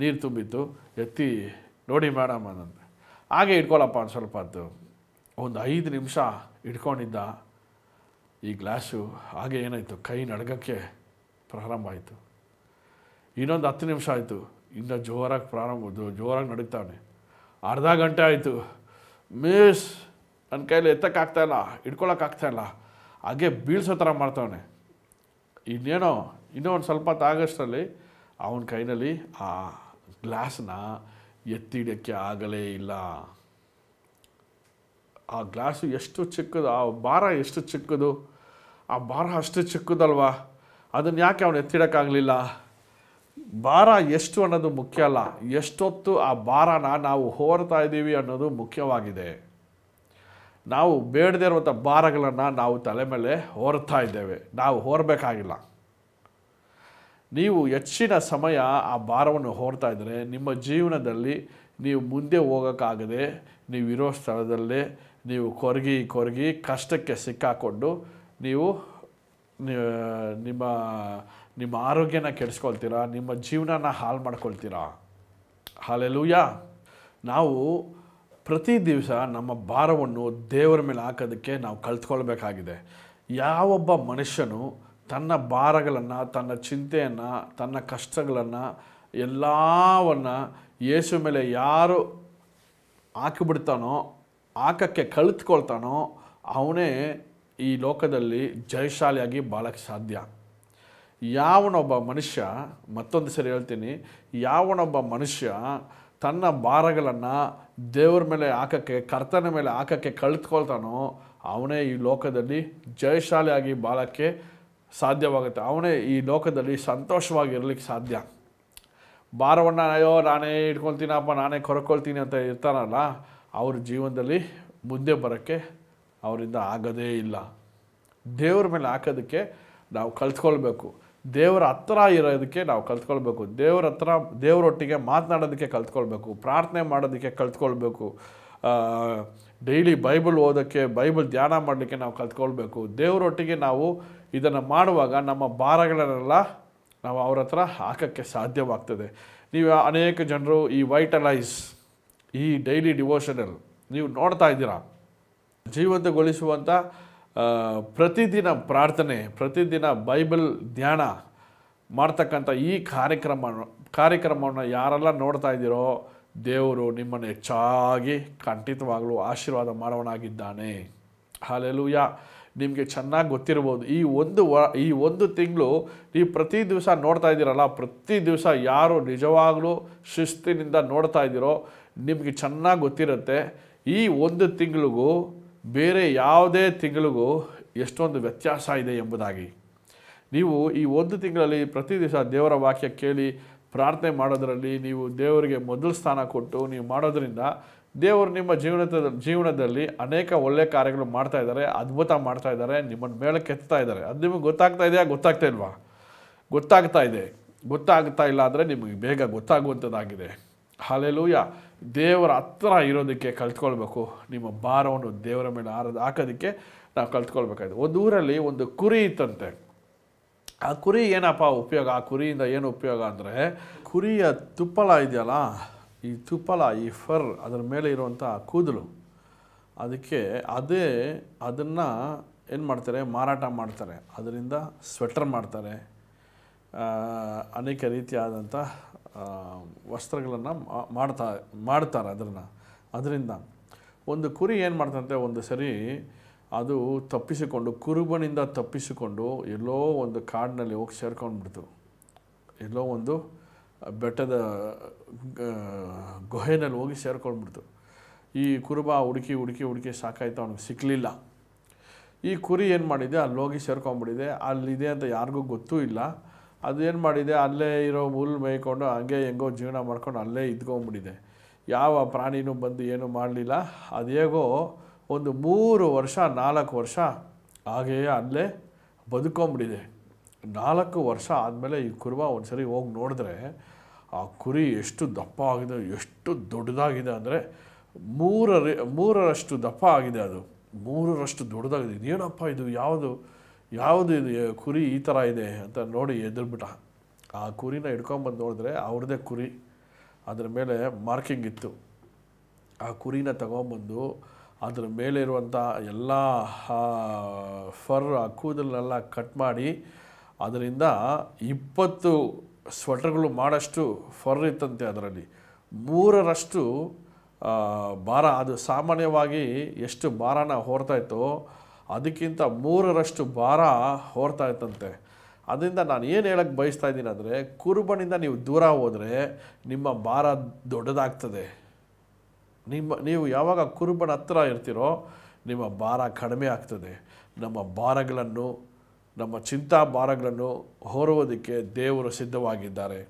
Speaker 1: ನೀರು ತುಂಬಿತ್ತು ಎತ್ತಿ ನೋಡಿ ಮೇಡಮ್ ಅಂದಂತೆ ಹಾಗೆ ಇಟ್ಕೊಳಪ್ಪ ಒಂದು ಸ್ವಲ್ಪ ಅದು ಒಂದು ಐದು ನಿಮಿಷ ಇಟ್ಕೊಂಡಿದ್ದ ಈ ಗ್ಲಾಸು ಹಾಗೆ ಏನಾಯಿತು ಕೈ ನಡ್ಗೋಕ್ಕೆ ಪ್ರಾರಂಭ ಆಯಿತು ಇನ್ನೊಂದು ಹತ್ತು ನಿಮಿಷ ಆಯಿತು ಇನ್ನೂ ಜೋರಾಗಿ ಪ್ರಾರಂಭ ಜೋರಾಗಿ ನಡೀತಾವನೆ ಅರ್ಧ ಗಂಟೆ ಆಯಿತು ಮಿಸ್ ನನ್ನ ಕೈಯಲ್ಲಿ ಎತ್ತಕ್ಕಾಗ್ತಾಯಿಲ್ಲ ಇಟ್ಕೊಳಕ್ಕಾಗ್ತಾಯಿಲ್ಲ ಹಾಗೆ ಬೀಳ್ಸೋ ಥರ ಮಾಡ್ತಾವನೆ ಇನ್ನೇನೋ ಇನ್ನೂ ಒಂದು ಸ್ವಲ್ಪ ತಾಗಷ್ಟರಲ್ಲಿ ಅವನ ಕೈನಲ್ಲಿ ಆ ಗ್ಲಾಸ್ನ ಎತ್ತಿಡೋಕ್ಕೆ ಆಗಲೇ ಇಲ್ಲ ಆ ಗ್ಲಾಸು ಎಷ್ಟು ಚಿಕ್ಕದು ಆ ಭಾರ ಎಷ್ಟು ಚಿಕ್ಕದು ಆ ಭಾರ ಅಷ್ಟು ಚಿಕ್ಕದಲ್ವಾ ಅದನ್ನು ಯಾಕೆ ಅವನು ಎತ್ತಿಡೋಕ್ಕಾಗಲಿಲ್ಲ ಭಾರ ಎಷ್ಟು ಅನ್ನೋದು ಮುಖ್ಯ ಅಲ್ಲ ಎಷ್ಟೊತ್ತು ಆ ಭಾರನ ನಾವು ಹೋರ್ತಾ ಇದ್ದೀವಿ ಅನ್ನೋದು ಮುಖ್ಯವಾಗಿದೆ ನಾವು ಬೇಡದೇ ಇರುವಂಥ ಭಾರಗಳನ್ನು ನಾವು ತಲೆ ಮೇಲೆ ಹೊರ್ತಾ ಇದ್ದೇವೆ ನಾವು ಹೊರಬೇಕಾಗಿಲ್ಲ ನೀವು ಹೆಚ್ಚಿನ ಸಮಯ ಆ ಭಾರವನ್ನು ಹೊರ್ತಾ ಇದ್ದರೆ ನಿಮ್ಮ ಜೀವನದಲ್ಲಿ ನೀವು ಮುಂದೆ ಹೋಗೋಕ್ಕಾಗದೆ ನೀವು ಸ್ಥಳದಲ್ಲೇ ನೀವು ಕೊರಗಿ ಕೊರಗಿ ಕಷ್ಟಕ್ಕೆ ಸಿಕ್ಕಾಕೊಂಡು ನೀವು ನಿಮ್ಮ ನಿಮ್ಮ ಆರೋಗ್ಯನ ಕೆಡಿಸ್ಕೊಳ್ತೀರಾ ನಿಮ್ಮ ಜೀವನನ ಹಾಳು ಮಾಡ್ಕೊಳ್ತೀರಾ ಹಾಲೆಲ್ಲೂಯ್ಯ ನಾವು ಪ್ರತಿ ದಿವಸ ನಮ್ಮ ಭಾರವನ್ನು ದೇವರ ಮೇಲೆ ಹಾಕೋದಕ್ಕೆ ನಾವು ಕಲ್ತ್ಕೊಳ್ಬೇಕಾಗಿದೆ ಯಾವೊಬ್ಬ ಮನುಷ್ಯನು ತನ್ನ ಭಾರಗಳನ್ನು ತನ್ನ ಚಿಂತೆಯನ್ನು ತನ್ನ ಕಷ್ಟಗಳನ್ನು ಎಲ್ಲವನ್ನು ಯೇಸು ಮೇಲೆ ಯಾರು ಹಾಕಿಬಿಡ್ತಾನೋ ಹಾಕಕ್ಕೆ ಕಲಿತ್ಕೊಳ್ತಾನೋ ಅವನೇ ಈ ಲೋಕದಲ್ಲಿ ಜಯಶಾಲಿಯಾಗಿ ಬಾಳಕ್ಕೆ ಸಾಧ್ಯ ಯಾವನೊಬ್ಬ ಮನುಷ್ಯ ಮತ್ತೊಂದು ಸರಿ ಹೇಳ್ತೀನಿ ಯಾವನೊಬ್ಬ ಮನುಷ್ಯ ತನ್ನ ಭಾರಗಳನ್ನು ದೇವ್ರ ಮೇಲೆ ಹಾಕಕ್ಕೆ ಕರ್ತನ ಮೇಲೆ ಹಾಕಕ್ಕೆ ಕಳೆದುಕೊಳ್ತಾನೋ ಅವನೇ ಈ ಲೋಕದಲ್ಲಿ ಜಯಶಾಲಿಯಾಗಿ ಬಾಳಕ್ಕೆ ಸಾಧ್ಯವಾಗುತ್ತೆ ಅವನೇ ಈ ಲೋಕದಲ್ಲಿ ಸಂತೋಷವಾಗಿರ್ಲಿಕ್ಕೆ ಸಾಧ್ಯ ಭಾರವನ್ನು ಅಯ್ಯೋ ನಾನೇ ಇಟ್ಕೊಳ್ತೀನಪ್ಪ ನಾನೇ ಕೊರಕೊಳ್ತೀನಿ ಅಂತ ಇರ್ತಾನಲ್ಲ ಅವ್ರ ಜೀವನದಲ್ಲಿ ಮುಂದೆ ಬರೋಕ್ಕೆ ಅವರಿಂದ ಆಗೋದೇ ಇಲ್ಲ ದೇವ್ರ ಮೇಲೆ ಹಾಕೋದಕ್ಕೆ ನಾವು ಕಲ್ತ್ಕೊಳ್ಬೇಕು ದೇವರ ಹತ್ರ ಇರೋದಕ್ಕೆ ನಾವು ಕಲ್ತ್ಕೊಳ್ಬೇಕು ದೇವ್ರ ಹತ್ರ ದೇವರೊಟ್ಟಿಗೆ ಮಾತನಾಡೋದಕ್ಕೆ ಕಲ್ತ್ಕೊಳ್ಬೇಕು ಪ್ರಾರ್ಥನೆ ಮಾಡೋದಕ್ಕೆ ಕಲ್ತ್ಕೊಳ್ಬೇಕು ಡೈಲಿ ಬೈಬಲ್ ಓದೋಕ್ಕೆ ಬೈಬಲ್ ಧ್ಯಾನ ಮಾಡಲಿಕ್ಕೆ ನಾವು ಕಲ್ತ್ಕೊಳ್ಬೇಕು ದೇವರೊಟ್ಟಿಗೆ ನಾವು ಇದನ್ನು ಮಾಡುವಾಗ ನಮ್ಮ ಭಾರಗಳನ್ನೆಲ್ಲ ನಾವು ಅವ್ರ ಹತ್ರ ಹಾಕೋಕ್ಕೆ ಸಾಧ್ಯವಾಗ್ತದೆ ನೀವು ಅನೇಕ ಜನರು ಈ ವೈಟಲೈಸ್ ಈ ಡೈಲಿ ಡಿವೋಷನಲ್ ನೀವು ನೋಡ್ತಾ ಇದ್ದೀರಾ ಜೀವಂತಗೊಳಿಸುವಂಥ ಪ್ರತಿದಿನ ಪ್ರಾರ್ಥನೆ ಪ್ರತಿದಿನ ಬೈಬಲ್ ಧ್ಯಾನ ಮಾಡ್ತಕ್ಕಂಥ ಈ ಕಾರ್ಯಕ್ರಮ ಕಾರ್ಯಕ್ರಮವನ್ನು ಯಾರೆಲ್ಲ ನೋಡ್ತಾ ಇದ್ದೀರೋ ದೇವರು ನಿಮ್ಮನ್ನು ಹೆಚ್ಚಾಗಿ ಖಂಡಿತವಾಗಲೂ ಆಶೀರ್ವಾದ ಮಾಡೋನಾಗಿದ್ದಾನೆ ಹಾಲೆಲೂಯ ನಿಮಗೆ ಚೆನ್ನಾಗಿ ಗೊತ್ತಿರ್ಬೋದು ಈ ಒಂದು ವ ಈ ಒಂದು ತಿಂಗಳು ನೀವು ಪ್ರತಿ ದಿವಸ ನೋಡ್ತಾ ಇದ್ದೀರಲ್ಲ ಪ್ರತಿ ದಿವಸ ಯಾರು ನಿಜವಾಗಲೂ ಶಿಸ್ತಿನಿಂದ ನೋಡ್ತಾ ಇದ್ದೀರೋ ನಿಮಗೆ ಚೆನ್ನಾಗಿ ಗೊತ್ತಿರುತ್ತೆ ಈ ಒಂದು ತಿಂಗಳಿಗೂ ಬೇರೆ ಯಾವುದೇ ತಿಂಗಳಿಗೂ ಎಷ್ಟೊಂದು ವ್ಯತ್ಯಾಸ ಇದೆ ಎಂಬುದಾಗಿ ನೀವು ಈ ಒಂದು ತಿಂಗಳಲ್ಲಿ ಪ್ರತಿ ದಿವಸ ದೇವರ ವಾಕ್ಯ ಕೇಳಿ ಪ್ರಾರ್ಥನೆ ಮಾಡೋದರಲ್ಲಿ ನೀವು ದೇವರಿಗೆ ಮೊದಲ ಸ್ಥಾನ ಕೊಟ್ಟು ನೀವು ಮಾಡೋದರಿಂದ ದೇವರು ನಿಮ್ಮ ಜೀವನದ ಜೀವನದಲ್ಲಿ ಅನೇಕ ಒಳ್ಳೆಯ ಕಾರ್ಯಗಳು ಮಾಡ್ತಾ ಇದ್ದಾರೆ ಅದ್ಭುತ ಮಾಡ್ತಾ ಇದ್ದಾರೆ ನಿಮ್ಮನ್ನು ಮೇಳಕ್ಕೆ ಎತ್ತಾ ಇದ್ದಾರೆ ಅದು ನಿಮಗೆ ಗೊತ್ತಾಗ್ತಾ ಇದೆಯಾ ಗೊತ್ತಾಗ್ತಾ ಇಲ್ವಾ ಗೊತ್ತಾಗ್ತಾ ಇದೆ ಗೊತ್ತಾಗ್ತಾ ಇಲ್ಲ ಅಂದರೆ ನಿಮಗೆ ಬೇಗ ಗೊತ್ತಾಗುವಂಥದ್ದಾಗಿದೆ ಹಾಲೆಲೂಯ್ಯ ದೇವರ ಹತ್ರ ಇರೋದಕ್ಕೆ ಕಲ್ತ್ಕೊಳ್ಬೇಕು ನಿಮ್ಮ ಭಾರವನ್ನು ದೇವರ ಮೇಲೆ ಆರೋದು ಹಾಕೋದಕ್ಕೆ ನಾವು ಕಲ್ತ್ಕೊಳ್ಬೇಕಾಯ್ತು ಒಂದು ಊರಲ್ಲಿ ಒಂದು ಕುರಿ ಇತ್ತಂತೆ ಆ ಕುರಿ ಏನಪ್ಪ ಉಪಯೋಗ ಆ ಕುರಿಯಿಂದ ಏನು ಉಪಯೋಗ ಅಂದರೆ ಕುರಿಯ ತುಪ್ಪಳ ಇದೆಯಲ್ಲ ಈ ತುಪ್ಪಳ ಈ ಫರ್ ಅದರ ಮೇಲೆ ಇರುವಂಥ ಕೂದಲು ಅದಕ್ಕೆ ಅದೇ ಅದನ್ನು ಏನು ಮಾಡ್ತಾರೆ ಮಾರಾಟ ಮಾಡ್ತಾರೆ ಅದರಿಂದ ಸ್ವೆಟರ್ ಮಾಡ್ತಾರೆ ಅನೇಕ ರೀತಿಯಾದಂಥ ವಸ್ತ್ರಗಳನ್ನು ಮಾಡ್ತಾ ಮಾಡ್ತಾರೆ ಅದನ್ನು ಅದರಿಂದ ಒಂದು ಕುರಿ ಏನು ಮಾಡ್ತಂತೆ ಒಂದು ಸರಿ ಅದು ತಪ್ಪಿಸಿಕೊಂಡು ಕುರುಬನಿಂದ ತಪ್ಪಿಸಿಕೊಂಡು ಎಲ್ಲೋ ಒಂದು ಕಾಡಿನಲ್ಲಿ ಹೋಗಿ ಸೇರ್ಕೊಂಡ್ಬಿಡ್ತು ಎಲ್ಲೋ ಒಂದು ಬೆಟ್ಟದ ಗುಹೆನಲ್ಲಿ ಹೋಗಿ ಸೇರ್ಕೊಂಡ್ಬಿಡ್ತು ಈ ಕುರುಬ ಹುಡುಕಿ ಹುಡುಕಿ ಹುಡುಕಿ ಸಾಕಾಯ್ತು ಅವ್ನಿಗೆ ಸಿಕ್ಕಲಿಲ್ಲ ಈ ಕುರಿ ಏನು ಮಾಡಿದೆ ಅಲ್ಲಿ ಹೋಗಿ ಸೇರ್ಕೊಂಡ್ಬಿಟ್ಟಿದೆ ಅಲ್ಲಿದೆ ಅಂತ ಯಾರಿಗೂ ಗೊತ್ತೂ ಇಲ್ಲ ಅದೇನು ಮಾಡಿದೆ ಅಲ್ಲೇ ಇರೋ ಹುಲ್ ಮೇಯ್ಕೊಂಡು ಹಂಗೆ ಹೆಂಗೋ ಜೀವನ ಮಾಡ್ಕೊಂಡು ಅಲ್ಲೇ ಇದ್ಕೊಂಬಿಟ್ಟಿದೆ ಯಾವ ಪ್ರಾಣಿನೂ ಬಂದು ಏನೂ ಮಾಡಲಿಲ್ಲ ಅದು ಹೇಗೋ ಒಂದು ಮೂರು ವರ್ಷ ನಾಲ್ಕು ವರ್ಷ ಹಾಗೆಯೇ ಅಲ್ಲೇ ಬದುಕೊಂಬಿಟ್ಟಿದೆ ನಾಲ್ಕು ವರ್ಷ ಆದಮೇಲೆ ಈ ಕುರುಬ ಒಂದು ಸರಿ ಹೋಗಿ ನೋಡಿದ್ರೆ ಆ ಕುರಿ ಎಷ್ಟು ದಪ್ಪ ಆಗಿದೆ ಎಷ್ಟು ದೊಡ್ಡದಾಗಿದೆ ಅಂದರೆ ಮೂರರ ಮೂರರಷ್ಟು ದಪ್ಪ ಆಗಿದೆ ಅದು ಮೂರರಷ್ಟು ದೊಡ್ಡದಾಗಿದೆ ಇದೇನಪ್ಪ ಇದು ಯಾವುದು ಯಾವುದು ಇದು ಕುರಿ ಈ ಥರ ಇದೆ ಅಂತ ನೋಡಿ ಎದುರ್ಬಿಟ್ಟ ಆ ಕುರಿನ ಹಿಡ್ಕೊಂಬಂದು ನೋಡಿದ್ರೆ ಅವ್ರದ್ದೇ ಕುರಿ ಅದರ ಮೇಲೆ ಮಾರ್ಕಿಂಗ್ ಇತ್ತು ಆ ಕುರಿನ ತಗೊಂಬಂದು ಅದ್ರ ಮೇಲೆ ಇರುವಂಥ ಎಲ್ಲ ಫರ್ ಆ ಕೂದಲನ್ನೆಲ್ಲ ಕಟ್ ಮಾಡಿ ಅದರಿಂದ ಇಪ್ಪತ್ತು ಸ್ವೆಟರ್ಗಳು ಮಾಡಷ್ಟು ಫರ್ ಇತ್ತಂತೆ ಅದರಲ್ಲಿ ಮೂರರಷ್ಟು ಭಾರ ಅದು ಸಾಮಾನ್ಯವಾಗಿ ಎಷ್ಟು ಭಾರನ ಹೊರ್ತಾಯಿತ್ತೋ ಅದಕ್ಕಿಂತ ಮೂರರಷ್ಟು ಭಾರ ಹೊರ್ತಾ ಇತ್ತಂತೆ ಅದರಿಂದ ನಾನು ಏನು ಹೇಳಕ್ಕೆ ಬಯಸ್ತಾ ಇದ್ದೀನಿ ಅಂದರೆ ಕುರುಬನಿಂದ ನೀವು ದೂರ ಹೋದರೆ ನಿಮ್ಮ ಭಾರ ದೊಡ್ಡದಾಗ್ತದೆ ನಿಮ್ಮ ನೀವು ಯಾವಾಗ ಕುರುಬನ ಹತ್ರ ಇರ್ತೀರೋ ನಿಮ್ಮ ಭಾರ ಕಡಿಮೆ ಆಗ್ತದೆ ನಮ್ಮ ಭಾರಗಳನ್ನು ನಮ್ಮ ಚಿಂತಾ ಭಾರಗಳನ್ನು ಹೊರುವುದಕ್ಕೆ ದೇವರು ಸಿದ್ಧವಾಗಿದ್ದಾರೆ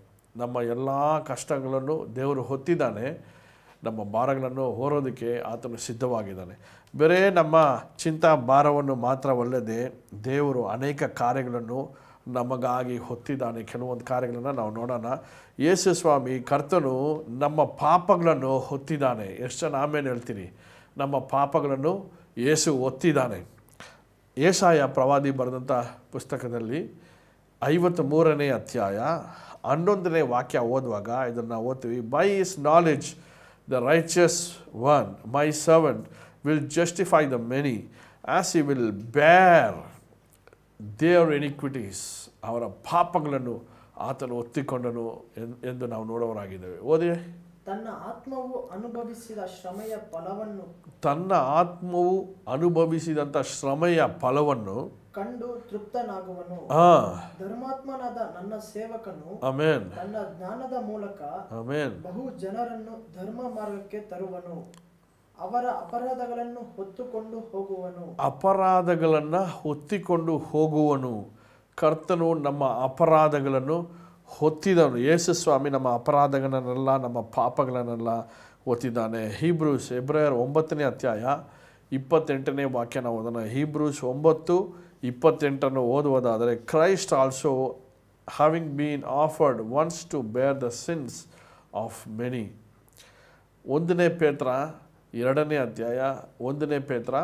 Speaker 1: ನಮ್ಮ ಎಲ್ಲ ಕಷ್ಟಗಳನ್ನು ದೇವರು ಹೊತ್ತಿದ್ದಾನೆ ನಮ್ಮ ಭಾರಗಳನ್ನು ಹೋರೋದಕ್ಕೆ ಆತನು ಸಿದ್ಧವಾಗಿದ್ದಾನೆ ಬೇರೆ ನಮ್ಮ ಚಿಂತಾ ಭಾರವನ್ನು ಮಾತ್ರವಲ್ಲದೆ ದೇವರು ಅನೇಕ ಕಾರ್ಯಗಳನ್ನು ನಮಗಾಗಿ ಹೊತ್ತಿದ್ದಾನೆ ಕೆಲವೊಂದು ಕಾರ್ಯಗಳನ್ನು ನಾವು ನೋಡೋಣ ಯೇಸು ಸ್ವಾಮಿ ಕರ್ತನು ನಮ್ಮ ಪಾಪಗಳನ್ನು ಹೊತ್ತಿದ್ದಾನೆ ಎಷ್ಟು ಜನ ಆಮೇಲೆ ಹೇಳ್ತೀನಿ ನಮ್ಮ ಪಾಪಗಳನ್ನು ಯೇಸು ಒತ್ತಿದ್ದಾನೆ ಏಸಾಯ ಪ್ರವಾದಿ ಬರೆದಂಥ ಪುಸ್ತಕದಲ್ಲಿ ಐವತ್ತು ಮೂರನೇ ಅಧ್ಯಾಯ ಹನ್ನೊಂದನೇ ವಾಕ್ಯ ಓದುವಾಗ ಇದನ್ನು ಓದ್ತೀವಿ by his knowledge The righteous one, my servant, will justify the many as he will bear their iniquities ಅವರ ಪಾಪಗಳನ್ನು ಆತನು ಒತ್ತಿಕೊಂಡನು ಎಂದು ನಾವು ನೋಡುವರಾಗಿದ್ದೇವೆ ಓದಿ
Speaker 2: ತನ್ನ ಆತ್ಮವು ಅನುಭವಿಸಿದ ಶ್ರಮೆಯ ಫಲವನ್ನು
Speaker 1: ತನ್ನ ಆತ್ಮವು ಅನುಭವಿಸಿದಂಥ ಶ್ರಮೆಯ ಫಲವನ್ನು
Speaker 2: ಕಂಡು ತೃಪ್ತನಾಗುವನು ಧರ್ಮಾತ್ಮನಾದ ನನ್ನ ಸೇವಕನು ಅಮೇನ್ ನನ್ನ ಜ್ಞಾನದ ಮೂಲಕ ಅಮೇನ್ ಬಹು ಜನರನ್ನು ಧರ್ಮ ಮಾರ್ಗಕ್ಕೆ ತರುವನು ಅವರ ಅಪರಾಧಗಳನ್ನು ಹೊತ್ತುಕೊಂಡು ಹೋಗುವನು
Speaker 1: ಅಪರಾಧಗಳನ್ನು ಹೊತ್ತಿಕೊಂಡು ಹೋಗುವನು ಕರ್ತನು ನಮ್ಮ ಅಪರಾಧಗಳನ್ನು ಹೊತ್ತಿದನು ಯೇಸುಸ್ವಾಮಿ ನಮ್ಮ ಅಪರಾಧಗಳನ್ನೆಲ್ಲ ನಮ್ಮ ಪಾಪಗಳನ್ನೆಲ್ಲ ಹೊತ್ತಿದ್ದಾನೆ ಹೀಬ್ರೂಸ್ ಎಬ್ರಯರ್ ಒಂಬತ್ತನೇ ಅಧ್ಯಾಯ ಇಪ್ಪತ್ತೆಂಟನೇ ವಾಕ್ಯನ ಓದೋಣ ಹೀಬ್ರೂಸ್ ಒಂಬತ್ತು ಇಪ್ಪತ್ತೆಂಟನ್ನು ಓದುವುದಾದರೆ Christ also having been offered once to bear the sins of many ಒಂದನೇ ಪೇತ್ರ ಎರಡನೇ ಅಧ್ಯಾಯ ಒಂದನೇ ಪೇತ್ರ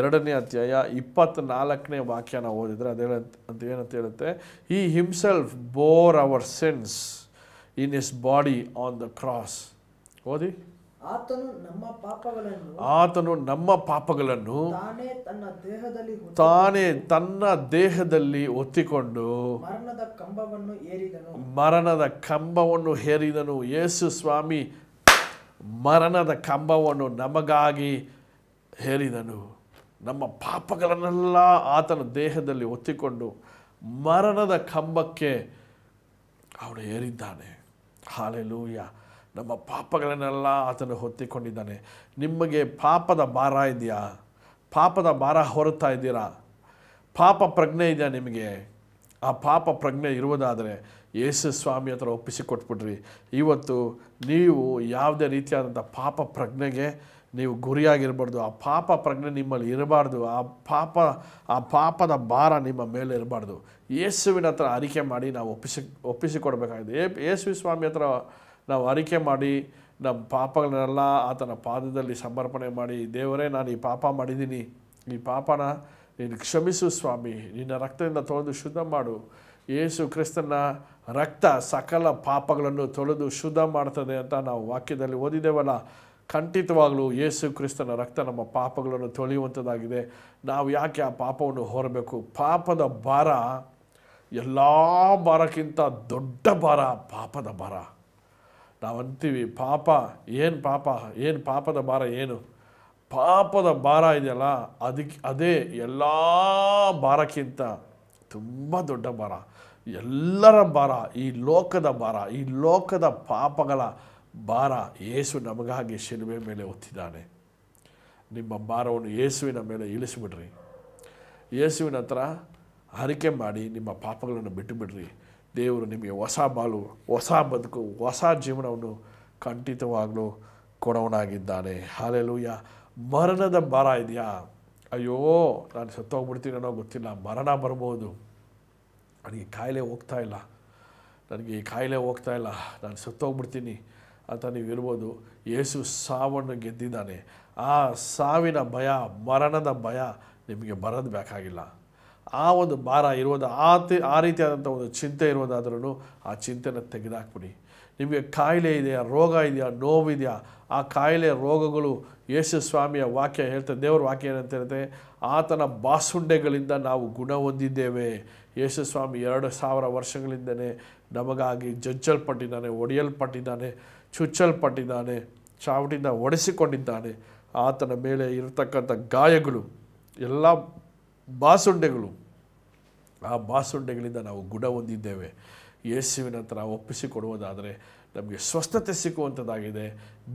Speaker 1: ಎರಡನೇ ಅಧ್ಯಾಯ ಇಪ್ಪತ್ತ್ನಾಲ್ಕನೇ ವಾಕ್ಯನ ಓದಿದರೆ ಅದು ಅಂತ ಏನಂತ ಹೇಳುತ್ತೆ ಈ himself bore our sins in his body on the cross ಓದಿ
Speaker 2: ಆತನು ನಮ್ಮ ಪಾಪಗಳನ್ನು
Speaker 1: ಆತನು ನಮ್ಮ ಪಾಪಗಳನ್ನು
Speaker 2: ತಾನೇ ತನ್ನ ದೇಹದಲ್ಲಿ
Speaker 1: ತನ್ನ ದೇಹದಲ್ಲಿ ಒತ್ತಿಕೊಂಡು
Speaker 2: ಮರಣದ ಕಂಬವನ್ನು ಏರಿದನು
Speaker 1: ಮರಣದ ಕಂಬವನ್ನು ಹೇರಿದನು ಯೇಸು ಸ್ವಾಮಿ ಮರಣದ ಕಂಬವನ್ನು ನಮಗಾಗಿ ಹೇರಿದನು ನಮ್ಮ ಪಾಪಗಳನ್ನೆಲ್ಲ ಆತನ ದೇಹದಲ್ಲಿ ಒತ್ತಿಕೊಂಡು ಮರಣದ ಕಂಬಕ್ಕೆ ಅವನು ಏರಿದ್ದಾನೆ ಹಾಲೆಲೂಯ್ಯ ನಮ್ಮ ಪಾಪಗಳನ್ನೆಲ್ಲ ಆತನು ಹೊತ್ತಿಕೊಂಡಿದ್ದಾನೆ ನಿಮಗೆ ಪಾಪದ ಭಾರ ಇದೆಯಾ ಪಾಪದ ಭಾರ ಹೊರತಾ ಇದ್ದೀರಾ ಪಾಪ ಪ್ರಜ್ಞೆ ಇದೆಯಾ ನಿಮಗೆ ಆ ಪಾಪ ಪ್ರಜ್ಞೆ ಇರುವುದಾದರೆ ಯೇಸು ಸ್ವಾಮಿ ಹತ್ರ ಒಪ್ಪಿಸಿಕೊಟ್ಬಿಡ್ರಿ ಇವತ್ತು ನೀವು ಯಾವುದೇ ರೀತಿಯಾದಂಥ ಪಾಪ ಪ್ರಜ್ಞೆಗೆ ನೀವು ಗುರಿಯಾಗಿರಬಾರ್ದು ಆ ಪಾಪ ಪ್ರಜ್ಞೆ ನಿಮ್ಮಲ್ಲಿ ಇರಬಾರ್ದು ಆ ಪಾಪ ಆ ಪಾಪದ ಭಾರ ನಿಮ್ಮ ಮೇಲೆ ಇರಬಾರ್ದು ಯೇಸುವಿನ ಹತ್ರ ಅರಿಕೆ ಮಾಡಿ ನಾವು ಒಪ್ಪಿಸಿ ಒಪ್ಪಿಸಿಕೊಡ್ಬೇಕಾಗಿದೆ ಏ ಯೇಸು ಸ್ವಾಮಿ ಹತ್ರ ನಾವು ಅರಿಕೆ ಮಾಡಿ ನಮ್ಮ ಪಾಪಗಳನ್ನೆಲ್ಲ ಆತನ ಪಾದದಲ್ಲಿ ಸಮರ್ಪಣೆ ಮಾಡಿ ದೇವರೇ ನಾನು ಈ ಪಾಪ ಮಾಡಿದ್ದೀನಿ ಈ ಪಾಪನ ನೀನು ಕ್ಷಮಿಸು ಸ್ವಾಮಿ ನಿನ್ನ ರಕ್ತದಿಂದ ತೊಳೆದು ಶುದ್ಧ ಮಾಡು ಯೇಸು ಕ್ರಿಸ್ತನ ರಕ್ತ ಸಕಲ ಪಾಪಗಳನ್ನು ತೊಳೆದು ಶುದ್ಧ ಮಾಡ್ತದೆ ಅಂತ ನಾವು ವಾಕ್ಯದಲ್ಲಿ ಓದಿದ್ದೇವಲ್ಲ ಖಂಡಿತವಾಗಲೂ ಯೇಸು ಕ್ರಿಸ್ತನ ರಕ್ತ ನಮ್ಮ ಪಾಪಗಳನ್ನು ತೊಳೆಯುವಂಥದ್ದಾಗಿದೆ ನಾವು ಯಾಕೆ ಆ ಪಾಪವನ್ನು ಹೊರಬೇಕು ಪಾಪದ ಭಾರ ಎಲ್ಲ ಭಾರಕ್ಕಿಂತ ದೊಡ್ಡ ಭಾರ ಪಾಪದ ಭಾರ ನಾವು ಅಂತೀವಿ ಪಾಪ ಏನು ಪಾಪ ಏನು ಪಾಪದ ಭಾರ ಏನು ಪಾಪದ ಭಾರ ಇದೆಯಲ್ಲ ಅದಕ್ಕೆ ಅದೇ ಎಲ್ಲ ಭಾರಕ್ಕಿಂತ ತುಂಬ ದೊಡ್ಡ ಭಾರ ಎಲ್ಲರ ಭಾರ ಈ ಲೋಕದ ಭಾರ ಈ ಲೋಕದ ಪಾಪಗಳ ಭಾರ ಏಸು ನಮಗಾಗಿ ಶಿಲುವೆ ಮೇಲೆ ಒತ್ತಿದ್ದಾನೆ ನಿಮ್ಮ ಭಾರವನ್ನು ಯೇಸುವಿನ ಮೇಲೆ ಇಳಿಸಿಬಿಡ್ರಿ ಯೇಸುವಿನ ಹತ್ರ ಹರಿಕೆ ಮಾಡಿ ನಿಮ್ಮ ಪಾಪಗಳನ್ನು ಬಿಟ್ಟುಬಿಡ್ರಿ ದೇವರು ನಿಮಗೆ ಹೊಸ ಬಾಳು ಹೊಸ ಬದುಕು ಹೊಸ ಜೀವನವನ್ನು ಖಂಡಿತವಾಗಲೂ ಕೊಡೋನಾಗಿದ್ದಾನೆ ಯಾ ಮರಣದ ಭಾರ ಇದೆಯಾ ಅಯ್ಯೋ ನಾನು ಸತ್ತೋಗ್ಬಿಡ್ತೀನೋ ಗೊತ್ತಿಲ್ಲ ಮರಣ ಬರ್ಬೋದು ನನಗೆ ಕಾಯಿಲೆ ಹೋಗ್ತಾ ಇಲ್ಲ ನನಗೆ ಈ ಕಾಯಿಲೆ ಹೋಗ್ತಾ ಇಲ್ಲ ನಾನು ಸತ್ತೋಗ್ಬಿಡ್ತೀನಿ ಅಂತ ನೀವಿರ್ಬೋದು ಯೇಸು ಸಾವನ್ನು ಗೆದ್ದಿದ್ದಾನೆ ಆ ಸಾವಿನ ಭಯ ಮರಣದ ಭಯ ನಿಮಗೆ ಬರೋದು ಬೇಕಾಗಿಲ್ಲ ಆ ಒಂದು ಭಾರ ಇರೋದು ಆತ ಆ ರೀತಿಯಾದಂಥ ಒಂದು ಚಿಂತೆ ಇರೋದಾದ್ರೂ ಆ ಚಿಂತೆನ ತೆಗೆದಾಕ್ಬಿಡಿ ನಿಮಗೆ ಕಾಯಿಲೆ ಇದೆಯಾ ರೋಗ ಇದೆಯಾ ನೋವಿದೆಯಾ ಆ ಕಾಯಿಲೆ ರೋಗಗಳು ಯೇಸು ಸ್ವಾಮಿಯ ವಾಕ್ಯ ಹೇಳ್ತಾರೆ ದೇವರ ವಾಕ್ಯ ಏನಂತ ಹೇಳ್ತೆ ಆತನ ಬಾಸುಂಡೆಗಳಿಂದ ನಾವು ಗುಣ ಹೊಂದಿದ್ದೇವೆ ಯೇಸು ಸ್ವಾಮಿ ಎರಡು ಸಾವಿರ ವರ್ಷಗಳಿಂದನೇ ನಮಗಾಗಿ ಜಜ್ಜಲ್ಪಟ್ಟಿದ್ದಾನೆ ಒಡೆಯಲ್ಪಟ್ಟಿದ್ದಾನೆ ಚುಚ್ಚಲ್ಪಟ್ಟಿದ್ದಾನೆ ಚಾವಟಿಂದ ಒಡೆಸಿಕೊಂಡಿದ್ದಾನೆ ಆತನ ಮೇಲೆ ಇರತಕ್ಕಂಥ ಗಾಯಗಳು ಎಲ್ಲ ಬಾಸುಂಡೆಗಳು ಆ ಬಾಸುಂಡೆಗಳಿಂದ ನಾವು ಗುಣ ಹೊಂದಿದ್ದೇವೆ ಯೇಸುವಿನ ಹತ್ರ ಒಪ್ಪಿಸಿಕೊಡುವುದಾದರೆ ನಮಗೆ ಸ್ವಸ್ಥತೆ ಸಿಕ್ಕುವಂಥದ್ದಾಗಿದೆ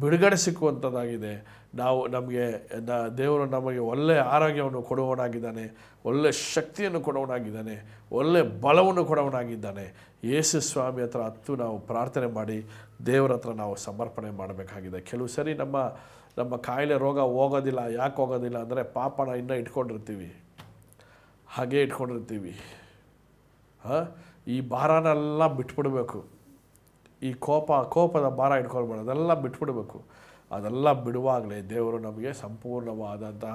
Speaker 1: ಬಿಡುಗಡೆ ಸಿಕ್ಕುವಂಥದ್ದಾಗಿದೆ ನಾವು ನಮಗೆ ದೇವರು ನಮಗೆ ಒಳ್ಳೆಯ ಆರೋಗ್ಯವನ್ನು ಕೊಡುವವನಾಗಿದ್ದಾನೆ ಒಳ್ಳೆಯ ಶಕ್ತಿಯನ್ನು ಕೊಡುವನಾಗಿದ್ದಾನೆ ಒಳ್ಳೆಯ ಬಲವನ್ನು ಕೊಡುವನಾಗಿದ್ದಾನೆ ಯೇಸು ಸ್ವಾಮಿ ಹತ್ರ ಹತ್ತು ನಾವು ಪ್ರಾರ್ಥನೆ ಮಾಡಿ ದೇವರ ಹತ್ರ ನಾವು ಸಮರ್ಪಣೆ ಮಾಡಬೇಕಾಗಿದೆ ಕೆಲವು ಸರಿ ನಮ್ಮ ನಮ್ಮ ಕಾಯಿಲೆ ರೋಗ ಹೋಗೋದಿಲ್ಲ ಯಾಕೆ ಹೋಗೋದಿಲ್ಲ ಅಂದರೆ ಪಾಪನ ಇನ್ನೂ ಇಟ್ಕೊಂಡಿರ್ತೀವಿ ಹಾಗೇ ಇಟ್ಕೊಂಡಿರ್ತೀವಿ ಹಾಂ ಈ ಭಾರನೆಲ್ಲ ಬಿಟ್ಬಿಡಬೇಕು ಈ ಕೋಪ ಕೋಪದ ಭಾರ ಇಟ್ಕೊಳ್ಬೇಡ ಅದೆಲ್ಲ ಬಿಟ್ಬಿಡಬೇಕು ಅದೆಲ್ಲ ಬಿಡುವಾಗಲೇ ದೇವರು ನಮಗೆ ಸಂಪೂರ್ಣವಾದಂಥ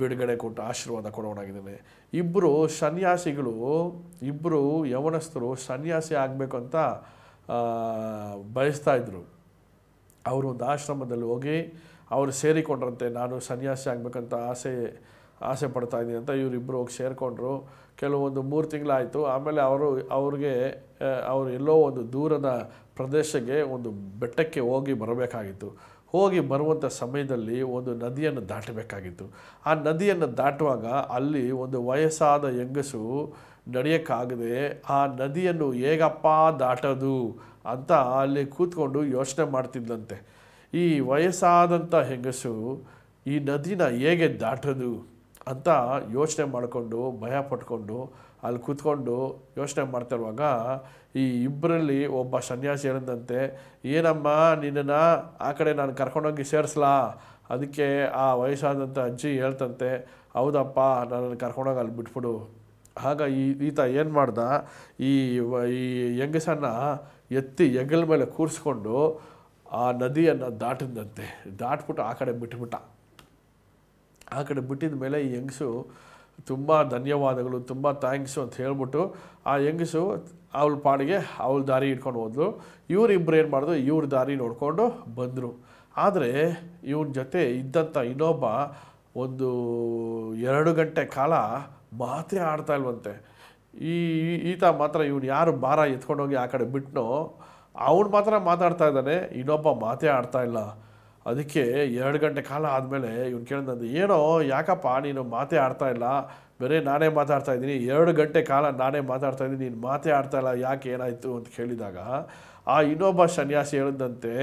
Speaker 1: ಬಿಡುಗಡೆ ಕೊಟ್ಟು ಆಶೀರ್ವಾದ ಕೊಡೋಣಾಗಿದ್ದಾನೆ ಇಬ್ಬರು ಸನ್ಯಾಸಿಗಳು ಇಬ್ಬರು ಯವನಸ್ಥರು ಸನ್ಯಾಸಿ ಆಗಬೇಕು ಅಂತ ಬಯಸ್ತಾ ಇದ್ರು ಅವರು ಒಂದು ಆಶ್ರಮದಲ್ಲಿ ಹೋಗಿ ಅವರು ಸೇರಿಕೊಂಡ್ರಂತೆ ನಾನು ಸನ್ಯಾಸಿ ಆಗಬೇಕಂತ ಆಸೆ ಆಸೆ ಇದ್ದೀನಿ ಅಂತ ಇವರಿಬ್ಬರು ಹೋಗಿ ಸೇರಿಕೊಂಡ್ರು ಕೆಲವೊಂದು ಮೂರು ತಿಂಗಳಾಯಿತು ಆಮೇಲೆ ಅವರು ಅವ್ರಿಗೆ ಅವರು ಎಲ್ಲೋ ಒಂದು ದೂರದ ಪ್ರದೇಶಕ್ಕೆ ಒಂದು ಬೆಟ್ಟಕ್ಕೆ ಹೋಗಿ ಬರಬೇಕಾಗಿತ್ತು ಹೋಗಿ ಬರುವಂಥ ಸಮಯದಲ್ಲಿ ಒಂದು ನದಿಯನ್ನು ದಾಟಬೇಕಾಗಿತ್ತು ಆ ನದಿಯನ್ನು ದಾಟುವಾಗ ಅಲ್ಲಿ ಒಂದು ವಯಸ್ಸಾದ ಹೆಂಗಸು ನಡೆಯೋಕ್ಕಾಗದೆ ಆ ನದಿಯನ್ನು ಹೇಗಪ್ಪ ದಾಟೋದು ಅಂತ ಅಲ್ಲಿ ಕೂತ್ಕೊಂಡು ಯೋಚನೆ ಮಾಡ್ತಿದ್ದಂತೆ ಈ ವಯಸ್ಸಾದಂಥ ಹೆಂಗಸು ಈ ನದಿನ ಹೇಗೆ ದಾಟೋದು ಅಂತ ಯೋಚನೆ ಮಾಡಿಕೊಂಡು ಭಯ ಪಟ್ಕೊಂಡು ಅಲ್ಲಿ ಕೂತ್ಕೊಂಡು ಯೋಚನೆ ಮಾಡ್ತಿರುವಾಗ ಈ ಇಬ್ಬರಲ್ಲಿ ಒಬ್ಬ ಸನ್ಯಾಸಿ ಹೇಳಿದಂತೆ ಏನಮ್ಮ ನಿನ್ನನ್ನು ಆ ಕಡೆ ನಾನು ಕರ್ಕೊಂಡೋಗಿ ಸೇರಿಸ್ಲಾ ಅದಕ್ಕೆ ಆ ವಯಸ್ಸಾದಂಥ ಅಜ್ಜಿ ಹೇಳ್ತಂತೆ ಹೌದಪ್ಪ ನನ್ನನ್ನು ಕರ್ಕೊಂಡೋಗಿ ಅಲ್ಲಿ ಬಿಟ್ಬಿಡು ಆಗ ಈ ಈತ ಏನು ಮಾಡ್ದ ಈ ಈ ಹೆಂಗಸನ್ನು ಎತ್ತಿ ಹೆಗಲ ಮೇಲೆ ಕೂರಿಸ್ಕೊಂಡು ಆ ನದಿಯನ್ನು ದಾಟಿದಂತೆ ದಾಟ್ಬಿಟ್ಟು ಆ ಕಡೆ ಬಿಟ್ಬಿಟ್ಟ ಆ ಕಡೆ ಬಿಟ್ಟಿದ ಮೇಲೆ ಈ ಹೆಂಗಸು ತುಂಬ ಧನ್ಯವಾದಗಳು ತುಂಬ ಥ್ಯಾಂಕ್ಸು ಅಂತ ಹೇಳ್ಬಿಟ್ಟು ಆ ಹೆಂಗಸು ಅವಳ ಪಾಡಿಗೆ ಅವಳ ದಾರಿ ಇಟ್ಕೊಂಡು ಹೋದ್ಲು ಇವರಿಬ್ಬರು ಏನು ಮಾಡಿದ್ರು ಇವ್ರ ದಾರಿ ನೋಡಿಕೊಂಡು ಬಂದರು ಆದರೆ ಇವನ ಜೊತೆ ಇದ್ದಂಥ ಇನ್ನೊಬ್ಬ ಒಂದು ಎರಡು ಗಂಟೆ ಕಾಲ ಮಾತೇ ಆಡ್ತಾ ಇಲ್ವಂತೆ ಈ ಈತ ಮಾತ್ರ ಇವನು ಯಾರು ಭಾರ ಎತ್ಕೊಂಡೋಗಿ ಆ ಕಡೆ ಬಿಟ್ಟನೋ ಅವನು ಮಾತ್ರ ಮಾತಾಡ್ತಾ ಇದ್ದಾನೆ ಇನ್ನೊಬ್ಬ ಮಾತೇ ಆಡ್ತಾ ಇಲ್ಲ ಅದಕ್ಕೆ ಎರಡು ಗಂಟೆ ಕಾಲ ಆದಮೇಲೆ ಇವ್ನು ಕೇಳಿದಂದು ಏನೋ ಯಾಕಪ್ಪ ನೀನು ಮಾತೇ ಆಡ್ತಾ ಇಲ್ಲ ಬೇರೆ ನಾನೇ ಮಾತಾಡ್ತಾ ಇದ್ದೀನಿ ಎರಡು ಗಂಟೆ ಕಾಲ ನಾನೇ ಮಾತಾಡ್ತಾ ಇದ್ದೀನಿ ನೀನು ಮಾತೇ ಆಡ್ತಾ ಇಲ್ಲ ಯಾಕೆ ಏನಾಯಿತು ಅಂತ ಕೇಳಿದಾಗ ಆ ಇನ್ನೊಬ್ಬ ಸನ್ಯಾಸಿ ಹೇಳಿದಂತೆ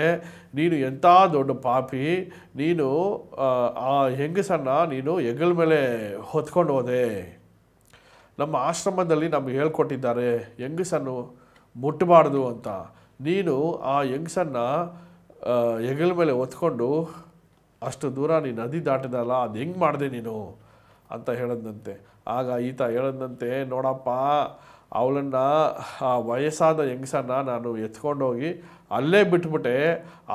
Speaker 1: ನೀನು ಎಂಥ ದೊಡ್ಡ ಪಾಪಿ ನೀನು ಆ ಹೆಂಗಸನ್ನು ನೀನು ಹೆಗಲ ಮೇಲೆ ಹೊತ್ಕೊಂಡು ಹೋದೆ ನಮ್ಮ ಆಶ್ರಮದಲ್ಲಿ ನಮ್ಗೆ ಹೇಳ್ಕೊಟ್ಟಿದ್ದಾರೆ ಹೆಂಗಸನ್ನು ಮುಟ್ಟಬಾರ್ದು ಅಂತ ನೀನು ಆ ಹೆಂಗಸನ್ನು ಹೆಗಲ ಮೇಲೆ ಒತ್ಕೊಂಡು ಅಷ್ಟು ದೂರ ನೀನು ನದಿ ದಾಟಿದಲ್ಲ ಅದು ಹೆಂಗೆ ಮಾಡಿದೆ ನೀನು ಅಂತ ಹೇಳದಂತೆ ಆಗ ಈತ ಹೇಳದಂತೆ ನೋಡಪ್ಪ ಅವಳನ್ನು ಆ ವಯಸ್ಸಾದ ಹೆಂಗಸನ್ನು ನಾನು ಎತ್ಕೊಂಡೋಗಿ ಅಲ್ಲೇ ಬಿಟ್ಬಿಟ್ಟೆ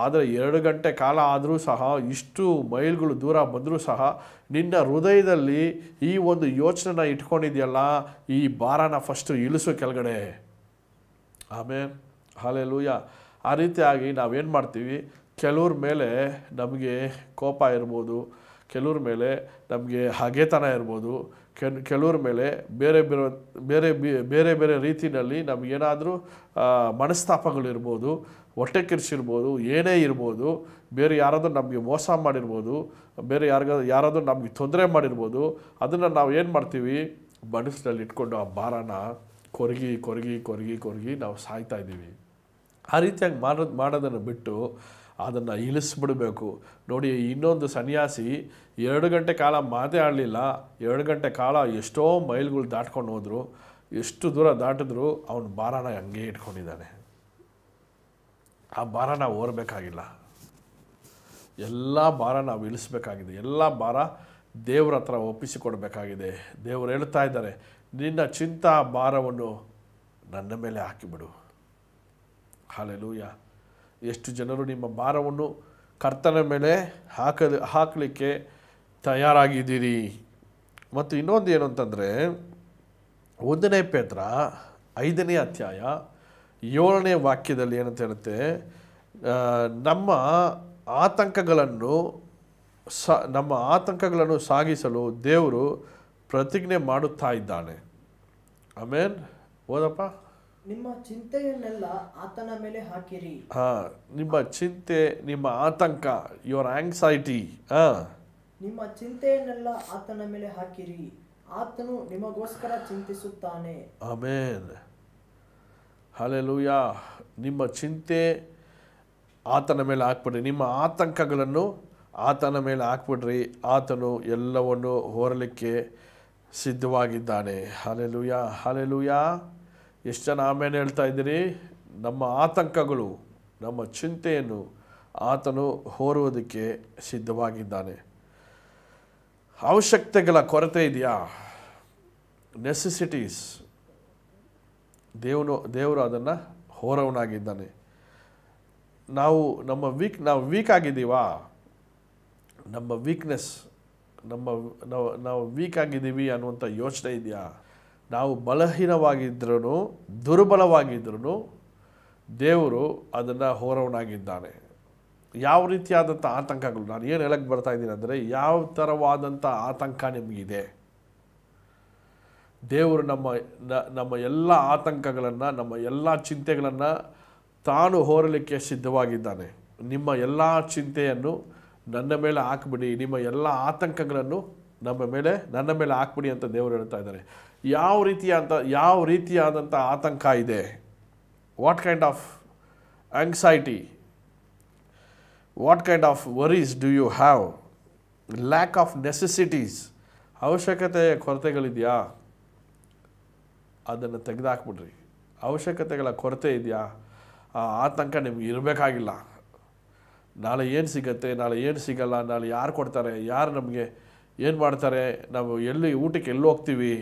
Speaker 1: ಆದರೆ ಎರಡು ಗಂಟೆ ಕಾಲ ಆದರೂ ಸಹ ಇಷ್ಟು ಮೈಲ್ಗಳು ದೂರ ಬಂದರೂ ಸಹ ನಿನ್ನ ಹೃದಯದಲ್ಲಿ ಈ ಒಂದು ಯೋಚನೆನ ಇಟ್ಕೊಂಡಿದೆಯಲ್ಲ ಈ ಭಾರನ ಫಸ್ಟು ಇಳಿಸು ಕೆಳಗಡೆ ಆಮೇಲೆ ಲೂಯ್ಯ ಆ ರೀತಿಯಾಗಿ ನಾವೇನು ಮಾಡ್ತೀವಿ ಕೆಲವ್ರ ಮೇಲೆ ನಮಗೆ ಕೋಪ ಇರ್ಬೋದು ಕೆಲವ್ರ ಮೇಲೆ ನಮಗೆ ಹಗೆತನ ಇರ್ಬೋದು ಕೆ ಕೆಲವ್ರ ಮೇಲೆ ಬೇರೆ ಬೇರೆ ಬೇರೆ ಬೇರೆ ಬೇರೆ ರೀತಿಯಲ್ಲಿ ನಮಗೇನಾದರೂ ಮನಸ್ತಾಪಗಳಿರ್ಬೋದು ಹೊಟ್ಟೆ ಕಿರ್ಸಿರ್ಬೋದು ಏನೇ ಇರ್ಬೋದು ಬೇರೆ ಯಾರಾದರೂ ನಮಗೆ ಮೋಸ ಮಾಡಿರ್ಬೋದು ಬೇರೆ ಯಾರಿಗ ಯಾರಾದರೂ ನಮಗೆ ತೊಂದರೆ ಮಾಡಿರ್ಬೋದು ಅದನ್ನು ನಾವು ಏನು ಮಾಡ್ತೀವಿ ಮನಸ್ಸಿನಲ್ಲಿ ಇಟ್ಕೊಂಡು ಆ ಭಾರನ ಕೊರಗಿ ಕೊರಗಿ ಕೊರಗಿ ಕೊರಗಿ ನಾವು ಸಾಯ್ತಾ ಇದ್ದೀವಿ ಆ ರೀತಿಯಾಗಿ ಮಾಡೋದು ಮಾಡೋದನ್ನು ಬಿಟ್ಟು ಅದನ್ನು ಇಳಿಸ್ಬಿಡಬೇಕು ನೋಡಿ ಇನ್ನೊಂದು ಸನ್ಯಾಸಿ ಎರಡು ಗಂಟೆ ಕಾಲ ಮಾತೇ ಆಡಲಿಲ್ಲ ಎರಡು ಗಂಟೆ ಕಾಲ ಎಷ್ಟೋ ಮೈಲ್ಗಳು ದಾಟ್ಕೊಂಡು ಹೋದರು ಎಷ್ಟು ದೂರ ದಾಟಿದ್ರು ಅವನು ಭಾರನ ಹಂಗೆ ಇಟ್ಕೊಂಡಿದ್ದಾನೆ ಆ ಭಾರನ ಓರಬೇಕಾಗಿಲ್ಲ ಎಲ್ಲ ಭಾರ ನಾವು ಇಳಿಸ್ಬೇಕಾಗಿದೆ ಎಲ್ಲ ಭಾರ ದೇವ್ರ ಹತ್ರ ಒಪ್ಪಿಸಿಕೊಡ್ಬೇಕಾಗಿದೆ ದೇವರು ಹೇಳ್ತಾ ಇದ್ದಾರೆ ನಿನ್ನ ಚಿಂತಾ ಭಾರವನ್ನು ನನ್ನ ಮೇಲೆ ಹಾಕಿಬಿಡು ಹಾಲೆಲೂಯ ಎಷ್ಟು ಜನರು ನಿಮ್ಮ ಭಾರವನ್ನು ಕರ್ತನ ಮೇಲೆ ಹಾಕಲು ಹಾಕಲಿಕ್ಕೆ ತಯಾರಾಗಿದ್ದೀರಿ ಮತ್ತು ಇನ್ನೊಂದು ಏನು ಅಂತಂದರೆ ಒಂದನೇ ಪೇತ್ರ ಐದನೇ ಅಧ್ಯಾಯ ಏಳನೇ ವಾಕ್ಯದಲ್ಲಿ ಏನಂತ ಹೇಳುತ್ತೆ ನಮ್ಮ ಆತಂಕಗಳನ್ನು ಸ ನಮ್ಮ ಆತಂಕಗಳನ್ನು ಸಾಗಿಸಲು ದೇವರು ಪ್ರತಿಜ್ಞೆ ಮಾಡುತ್ತಾ ಇದ್ದಾನೆ ಆಮೇನ್ ಓದಪ್ಪ
Speaker 2: ನಿಮ್ಮ ಚಿಂತೆಯನ್ನೆಲ್ಲ ಆತನ ಮೇಲೆ ಹಾಕಿರಿ
Speaker 1: ಹಾ ನಿಮ್ಮ ಚಿಂತೆ ನಿಮ್ಮ ಆತಂಕ ಯುವರ್ ಆಂಗ್ಸೈಟಿ ಹಾಂ
Speaker 2: ನಿಮ್ಮ ಚಿಂತೆಯನ್ನೆಲ್ಲ ಆತನ ಮೇಲೆ ಹಾಕಿರಿ ಆತನು ನಿಮಗೋಸ್ಕರ ಚಿಂತಿಸುತ್ತಾನೆ
Speaker 1: ಆಮೇನ್ ಹಲೆಲುಯ ನಿಮ್ಮ ಚಿಂತೆ ಆತನ ಮೇಲೆ ಹಾಕ್ಬಿಡ್ರಿ ನಿಮ್ಮ ಆತಂಕಗಳನ್ನು ಆತನ ಮೇಲೆ ಹಾಕ್ಬಿಡ್ರಿ ಆತನು ಎಲ್ಲವನ್ನು ಹೋರಲಿಕ್ಕೆ ಸಿದ್ಧವಾಗಿದ್ದಾನೆ ಹಲೆಲುಯ ಹಲೆಲುಯಾ ಎಷ್ಟು ಜನ ಆಮೇಲೆ ಹೇಳ್ತಾ ಇದ್ದೀರಿ ನಮ್ಮ ಆತಂಕಗಳು ನಮ್ಮ ಚಿಂತೆಯನ್ನು ಆತನು ಹೋರುವುದಕ್ಕೆ ಸಿದ್ಧವಾಗಿದ್ದಾನೆ ಅವಶ್ಯಕತೆಗಳ ಕೊರತೆ ಇದೆಯಾ ನೆಸೆಸಿಟೀಸ್ ದೇವನು ದೇವರು ಅದನ್ನು ಹೋರವನಾಗಿದ್ದಾನೆ ನಾವು ನಮ್ಮ ವೀಕ್ ನಾವು ವೀಕ್ ಆಗಿದ್ದೀವಾ ನಮ್ಮ ವೀಕ್ನೆಸ್ ನಮ್ಮ ನಾವು ನಾವು ವೀಕ್ ಆಗಿದ್ದೀವಿ ಅನ್ನುವಂಥ ಯೋಚನೆ ಇದೆಯಾ ನಾವು ಬಲಹೀನವಾಗಿದ್ದರೂ ದುರ್ಬಲವಾಗಿದ್ದರೂ ದೇವರು ಅದನ್ನು ಹೋರವನಾಗಿದ್ದಾನೆ ಯಾವ ರೀತಿಯಾದಂಥ ಆತಂಕಗಳು ನಾನು ಏನು ಹೇಳಕ್ಕೆ ಬರ್ತಾಯಿದ್ದೀನಿ ಅಂದರೆ ಯಾವ ಥರವಾದಂಥ ಆತಂಕ ನಿಮಗಿದೆ ದೇವರು ನಮ್ಮ ನಮ್ಮ ಎಲ್ಲ ಆತಂಕಗಳನ್ನು ನಮ್ಮ ಎಲ್ಲ ಚಿಂತೆಗಳನ್ನು ತಾನು ಹೋರಲಿಕ್ಕೆ ಸಿದ್ಧವಾಗಿದ್ದಾನೆ ನಿಮ್ಮ ಎಲ್ಲ ಚಿಂತೆಯನ್ನು ನನ್ನ ಮೇಲೆ ಹಾಕ್ಬಿಡಿ ನಿಮ್ಮ ಎಲ್ಲ ಆತಂಕಗಳನ್ನು ನಮ್ಮ ಮೇಲೆ ನನ್ನ ಮೇಲೆ ಹಾಕ್ಬಿಡಿ ಅಂತ ದೇವರು ಹೇಳ್ತಾ ಇದ್ದಾರೆ ಯಾವ ರೀತಿಯಾದಂಥ ಯಾವ ರೀತಿಯಾದಂಥ ಆತಂಕ ಇದೆ what kind of anxiety what kind of worries do you have lack of necessities ಅವಶ್ಯಕತೆಯ ಕೊರತೆಗಳಿದೆಯಾ ಅದನ್ನು ತೆಗೆದಾಕ್ಬಿಡ್ರಿ ಅವಶ್ಯಕತೆಗಳ ಕೊರತೆ ಇದೆಯಾ ಆ ಆತಂಕ ನಿಮ್ಗೆ ಇರಬೇಕಾಗಿಲ್ಲ ನಾಳೆ ಏನು ಸಿಗತ್ತೆ ನಾಳೆ ಏನು ಸಿಗಲ್ಲ ನಾಳೆ ಯಾರು ಕೊಡ್ತಾರೆ ಯಾರು ನಮಗೆ ಏನು ಮಾಡ್ತಾರೆ ನಾವು ಎಲ್ಲಿ ಊಟಕ್ಕೆ ಎಲ್ಲಿ ಹೋಗ್ತೀವಿ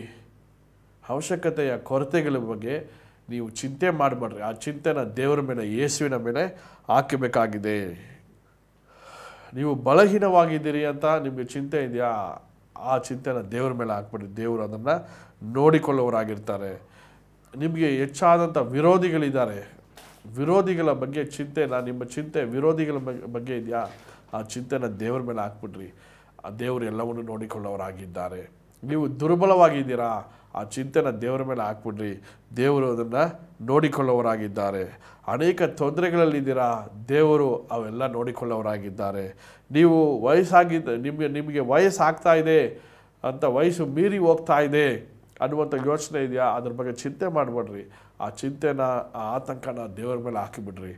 Speaker 1: ಅವಶ್ಯಕತೆಯ ಕೊರತೆಗಳ ಬಗ್ಗೆ ನೀವು ಚಿಂತೆ ಮಾಡಬೇಡ್ರಿ ಆ ಚಿಂತೆನ ದೇವರ ಮೇಲೆ ಯೇಸುವಿನ ಮೇಲೆ ಹಾಕಬೇಕಾಗಿದೆ ನೀವು ಬಲಹೀನವಾಗಿದ್ದೀರಿ ಅಂತ ನಿಮಗೆ ಚಿಂತೆ ಇದೆಯಾ ಆ ಚಿಂತೆನ ದೇವರ ಮೇಲೆ ಹಾಕ್ಬಿಡಿ ದೇವರು ಅದನ್ನು ನೋಡಿಕೊಳ್ಳೋರಾಗಿರ್ತಾರೆ ನಿಮಗೆ ಹೆಚ್ಚಾದಂಥ ವಿರೋಧಿಗಳಿದ್ದಾರೆ ವಿರೋಧಿಗಳ ಬಗ್ಗೆ ಚಿಂತೆನ ನಿಮ್ಮ ಚಿಂತೆ ವಿರೋಧಿಗಳ ಬಗ್ಗೆ ಇದೆಯಾ ಆ ಚಿಂತೆನ ದೇವರ ಮೇಲೆ ಹಾಕ್ಬಿಡ್ರಿ ಆ ದೇವರು ಎಲ್ಲವನ್ನು ನೋಡಿಕೊಳ್ಳೋರಾಗಿದ್ದಾರೆ ನೀವು ದುರ್ಬಲವಾಗಿದ್ದೀರಾ ಆ ಚಿಂತೆನ ದೇವರ ಮೇಲೆ ಹಾಕ್ಬಿಡ್ರಿ ದೇವರು ಅದನ್ನು ನೋಡಿಕೊಳ್ಳೋರಾಗಿದ್ದಾರೆ ಅನೇಕ ತೊಂದರೆಗಳಲ್ಲಿದ್ದೀರಾ ದೇವರು ಅವೆಲ್ಲ ನೋಡಿಕೊಳ್ಳೋರಾಗಿದ್ದಾರೆ ನೀವು ವಯಸ್ಸಾಗಿದ್ದ ನಿಮಗೆ ನಿಮಗೆ ವಯಸ್ಸಾಗ್ತಾ ಇದೆ ಅಂತ ವಯಸ್ಸು ಮೀರಿ ಹೋಗ್ತಾ ಇದೆ ಅನ್ನುವಂಥ ಯೋಚನೆ ಇದೆಯಾ ಅದ್ರ ಬಗ್ಗೆ ಚಿಂತೆ ಮಾಡಬೇಡ್ರಿ ಆ ಚಿಂತೆನ ಆ ಆತಂಕನ ದೇವರ ಮೇಲೆ ಹಾಕಿಬಿಡ್ರಿ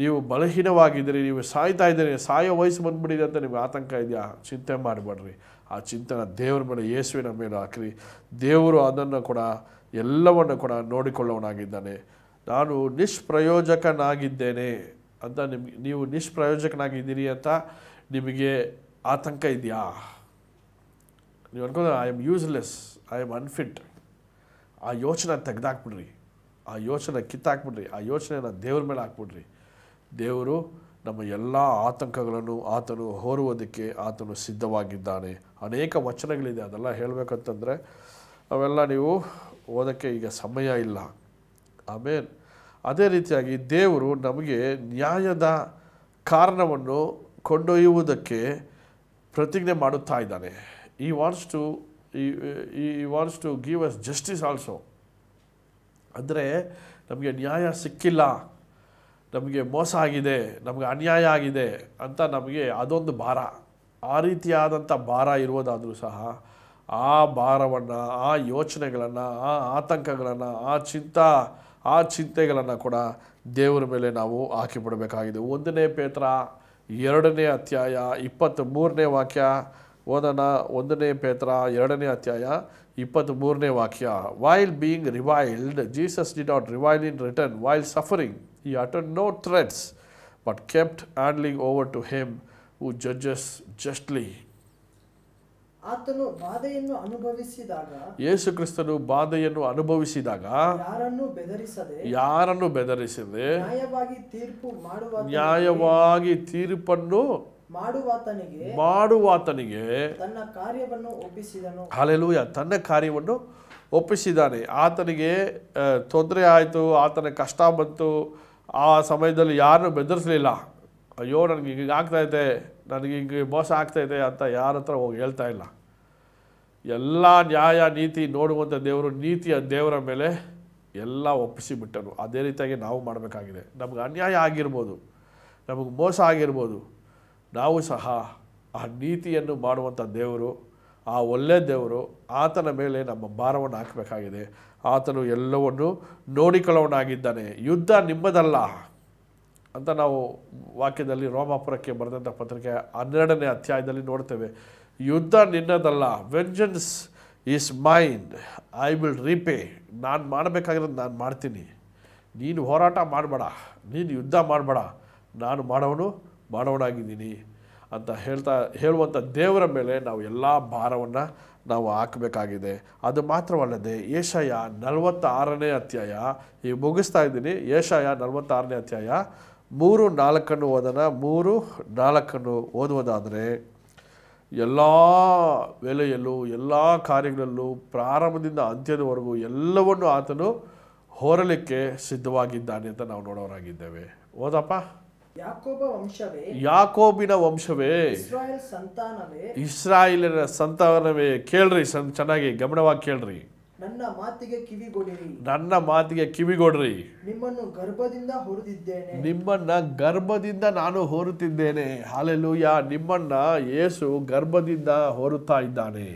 Speaker 1: ನೀವು ಬಲಹೀನವಾಗಿದ್ದೀರಿ ನೀವು ಸಾಯ್ತಾ ಇದ್ದೀರಿ ಸಾಯೋ ವಯಸ್ಸು ಬಂದ್ಬಿಟ್ಟಿದೆ ಅಂತ ನಿಮಗೆ ಆತಂಕ ಇದೆಯಾ ಚಿಂತೆ ಮಾಡಬೇಡ್ರಿ ಆ ಚಿಂತನೆ ದೇವರ ಮೇಲೆ ಯೇಸುವಿನ ಮೇಲೆ ಹಾಕಿರಿ ದೇವರು ಅದನ್ನು ಕೂಡ ಎಲ್ಲವನ್ನು ಕೂಡ ನೋಡಿಕೊಳ್ಳೋನಾಗಿದ್ದಾನೆ ನಾನು ನಿಷ್ಪ್ರಯೋಜಕನಾಗಿದ್ದೇನೆ ಅಂತ ನಿಮ್ಗೆ ನೀವು ನಿಷ್ಪ್ರಯೋಜಕನಾಗಿದ್ದೀರಿ ಅಂತ ನಿಮಗೆ ಆತಂಕ ಇದೆಯಾ ನೀವು ಅನ್ಕೊಂಡ್ರೆ I am useless I am unfit ಆ ಯೋಚನೆ ತೆಗೆದಾಕ್ಬಿಡ್ರಿ ಆ ಯೋಚನೆ ಕಿತ್ತಾಕ್ಬಿಡ್ರಿ ಆ ಯೋಚನೆಯನ್ನು ದೇವ್ರ ಮೇಲೆ ಹಾಕ್ಬಿಡ್ರಿ ದೇವರು ನಮ್ಮ ಎಲ್ಲ ಆತಂಕಗಳನ್ನು ಆತನು ಹೋರುವುದಕ್ಕೆ ಆತನು ಸಿದ್ಧವಾಗಿದ್ದಾನೆ ಅನೇಕ ವಚನಗಳಿದೆ ಅದೆಲ್ಲ ಹೇಳಬೇಕಂತಂದರೆ ಅವೆಲ್ಲ ನೀವು ಓದೋಕ್ಕೆ ಈಗ ಸಮಯ ಇಲ್ಲ ಆಮೇಲೆ ಅದೇ ರೀತಿಯಾಗಿ ದೇವರು ನಮಗೆ ನ್ಯಾಯದ ಕಾರಣವನ್ನು ಕೊಂಡೊಯ್ಯುವುದಕ್ಕೆ ಪ್ರತಿಜ್ಞೆ ಮಾಡುತ್ತಾ ಇದ್ದಾನೆ he wants to he wants to give us justice also ಅಂದರೆ ನಮಗೆ ನ್ಯಾಯ ಸಿಕ್ಕಿಲ್ಲ ನಮಗೆ ಮೋಸ ಆಗಿದೆ ನಮಗೆ ಅನ್ಯಾಯ ಆಗಿದೆ ಅಂತ ನಮಗೆ ಅದೊಂದು ಭಾರ ಆ ರೀತಿಯಾದಂಥ ಭಾರ ಇರುವುದಾದರೂ ಸಹ ಆ ಭಾರವನ್ನು ಆ ಯೋಚನೆಗಳನ್ನು ಆ ಆತಂಕಗಳನ್ನು ಆ ಚಿಂತಾ ಆ ಚಿಂತೆಗಳನ್ನು ಕೂಡ ದೇವರ ಮೇಲೆ ನಾವು ಹಾಕಿಬಿಡಬೇಕಾಗಿದೆ ಒಂದನೇ ಪೇತ್ರ ಎರಡನೇ ಅಧ್ಯಾಯ ಇಪ್ಪತ್ತ್ ಮೂರನೇ ವಾಕ್ಯ ಓದೋಣ ಒಂದನೇ ಪೇತ್ರ ಎರಡನೇ ಅಧ್ಯಾಯ ಇಪ್ಪತ್ತ್ ಮೂರನೇ ವಾಕ್ಯ while being reviled Jesus did not revile in return while suffering He uttered no threats, but kept handling over to him who judges justly.
Speaker 2: ಆತನು ಬಾಧೆಯನ್ನು ಅನುಭವಿಸಿದಾಗ
Speaker 1: ಯೇಸು ಕ್ರಿಸ್ತನು ಬಾಧೆಯನ್ನು ಅನುಭವಿಸಿದಾಗ
Speaker 2: ಯಾರನ್ನು ಬೆದರಿಸದೆ
Speaker 1: ಯಾರನ್ನು ಬೆದರಿಸದೆ
Speaker 2: ನ್ಯಾಯವಾಗಿ ತೀರ್ಪು ಮಾಡುವ
Speaker 1: ನ್ಯಾಯವಾಗಿ ತೀರ್ಪನ್ನು
Speaker 2: ಮಾಡುವಾತನಿಗೆ
Speaker 1: ಮಾಡುವಾತನಿಗೆ
Speaker 2: ತನ್ನ ಕಾರ್ಯವನ್ನು ಒಪ್ಪಿಸಿದನು
Speaker 1: ಹಾಲೆಲೂಯ ತನ್ನ ಕಾರ್ಯವನ್ನು ಒಪ್ಪಿಸಿದ್ದಾನೆ ಆತನಿಗೆ ತೊಂದರೆ ಆಯಿತು ಆತನ ಕಷ್ಟ ಬಂತು ಆ ಸಮಯದಲ್ಲಿ ಯಾರನ್ನೂ ಬೆದರಿಸಲಿಲ್ಲ ಅಯ್ಯೋ ನನಗೆ ಹೀಗೆ ಆಗ್ತಾಯಿದೆ ನನಗೆ ಹಿಂಗೆ ಮೋಸ ಆಗ್ತಾಯಿದೆ ಅಂತ ಯಾರ ಹತ್ರ ಹೋಗಿ ಹೇಳ್ತಾ ಇಲ್ಲ ಎಲ್ಲ ನ್ಯಾಯ ನೀತಿ ನೋಡುವಂಥ ದೇವರು ನೀತಿಯ ದೇವರ ಮೇಲೆ ಎಲ್ಲ ಒಪ್ಪಿಸಿಬಿಟ್ಟರು ಅದೇ ರೀತಿಯಾಗಿ ನಾವು ಮಾಡಬೇಕಾಗಿದೆ ನಮಗೆ ಅನ್ಯಾಯ ಆಗಿರ್ಬೋದು ನಮಗೆ ಮೋಸ ಆಗಿರ್ಬೋದು ನಾವು ಸಹ ಆ ನೀತಿಯನ್ನು ಮಾಡುವಂಥ ದೇವರು ಆ ಒಳ್ಳೆಯ ದೇವರು ಆತನ ಮೇಲೆ ನಮ್ಮ ಭಾರವನ್ನು ಹಾಕಬೇಕಾಗಿದೆ ಆತನು ಎಲ್ಲವನ್ನು ನೋಡಿಕೊಳ್ಳೋನಾಗಿದ್ದಾನೆ ಯುದ್ಧ ನಿಮ್ಮದಲ್ಲ ಅಂತ ನಾವು ವಾಕ್ಯದಲ್ಲಿ ರೋಮಾಪುರಕ್ಕೆ ಬರೆದಂಥ ಪತ್ರಿಕೆ ಹನ್ನೆರಡನೇ ಅಧ್ಯಾಯದಲ್ಲಿ ನೋಡ್ತೇವೆ ಯುದ್ಧ ನಿನ್ನದಲ್ಲ vengeance is mine I will repay ನಾನು ಮಾಡಬೇಕಾಗಿರೋದು ನಾನು ಮಾಡ್ತೀನಿ ನೀನು ಹೋರಾಟ ಮಾಡಬೇಡ ನೀನು ಯುದ್ಧ ಮಾಡಬೇಡ ನಾನು ಮಾಡೋನು ಮಾಡೋಣಾಗಿದ್ದೀನಿ ಅಂತ ಹೇಳ್ತಾ ಹೇಳುವಂಥ ದೇವರ ಮೇಲೆ ನಾವು ಎಲ್ಲ ಭಾರವನ್ನು ನಾವು ಹಾಕಬೇಕಾಗಿದೆ ಅದು ಮಾತ್ರವಲ್ಲದೆ ಏಷಯ ನಲವತ್ತಾರನೇ ಅಧ್ಯಾಯ ಈ ಮುಗಿಸ್ತಾ ಇದ್ದೀನಿ ಏಷಯ ನಲವತ್ತಾರನೇ ಅಧ್ಯಾಯ ಮೂರು ನಾಲ್ಕನ್ನು ಓದನ ಮೂರು ನಾಲ್ಕನ್ನು ಓದುವುದಾದರೆ ಎಲ್ಲ ವೇಳೆಯಲ್ಲೂ ಎಲ್ಲ ಕಾರ್ಯಗಳಲ್ಲೂ ಪ್ರಾರಂಭದಿಂದ ಅಂತ್ಯದವರೆಗೂ ಎಲ್ಲವನ್ನು ಆತನು ಹೋರಲಿಕ್ಕೆ ಸಿದ್ಧವಾಗಿದ್ದಾನೆ ಅಂತ ನಾವು ನೋಡೋರಾಗಿದ್ದೇವೆ ಓದಪ್ಪ ಯಾಕೋಬಿನ ವಂಶವೇ ಇಸ್ರಾಯೇಲಿನ ಸಂತಾನವೇ ಕೇಳ್ರಿ ಚೆನ್ನಾಗಿ ಗಮನವಾಗಿ ಕೇಳ್ರಿ
Speaker 2: ನನ್ನ ಮಾತಿಗೆ ಕಿವಿಗೊಡಿರಿ
Speaker 1: ನನ್ನ ಮಾತಿಗೆ ಕಿವಿಗೊಡ್ರಿ
Speaker 2: ನಿಮ್ಮನ್ನು ಗರ್ಭದಿಂದ ಹೊರದಿದ್ದೇನೆ
Speaker 1: ನಿಮ್ಮನ್ನ ಗರ್ಭದಿಂದ ನಾನು ಹೊರುತ್ತಿದ್ದೇನೆ ಹಾಲೆಲೂಯ ನಿಮ್ಮನ್ನ ಯೇಸು ಗರ್ಭದಿಂದ ಹೊರುತ್ತಾ ಇದ್ದಾನೆ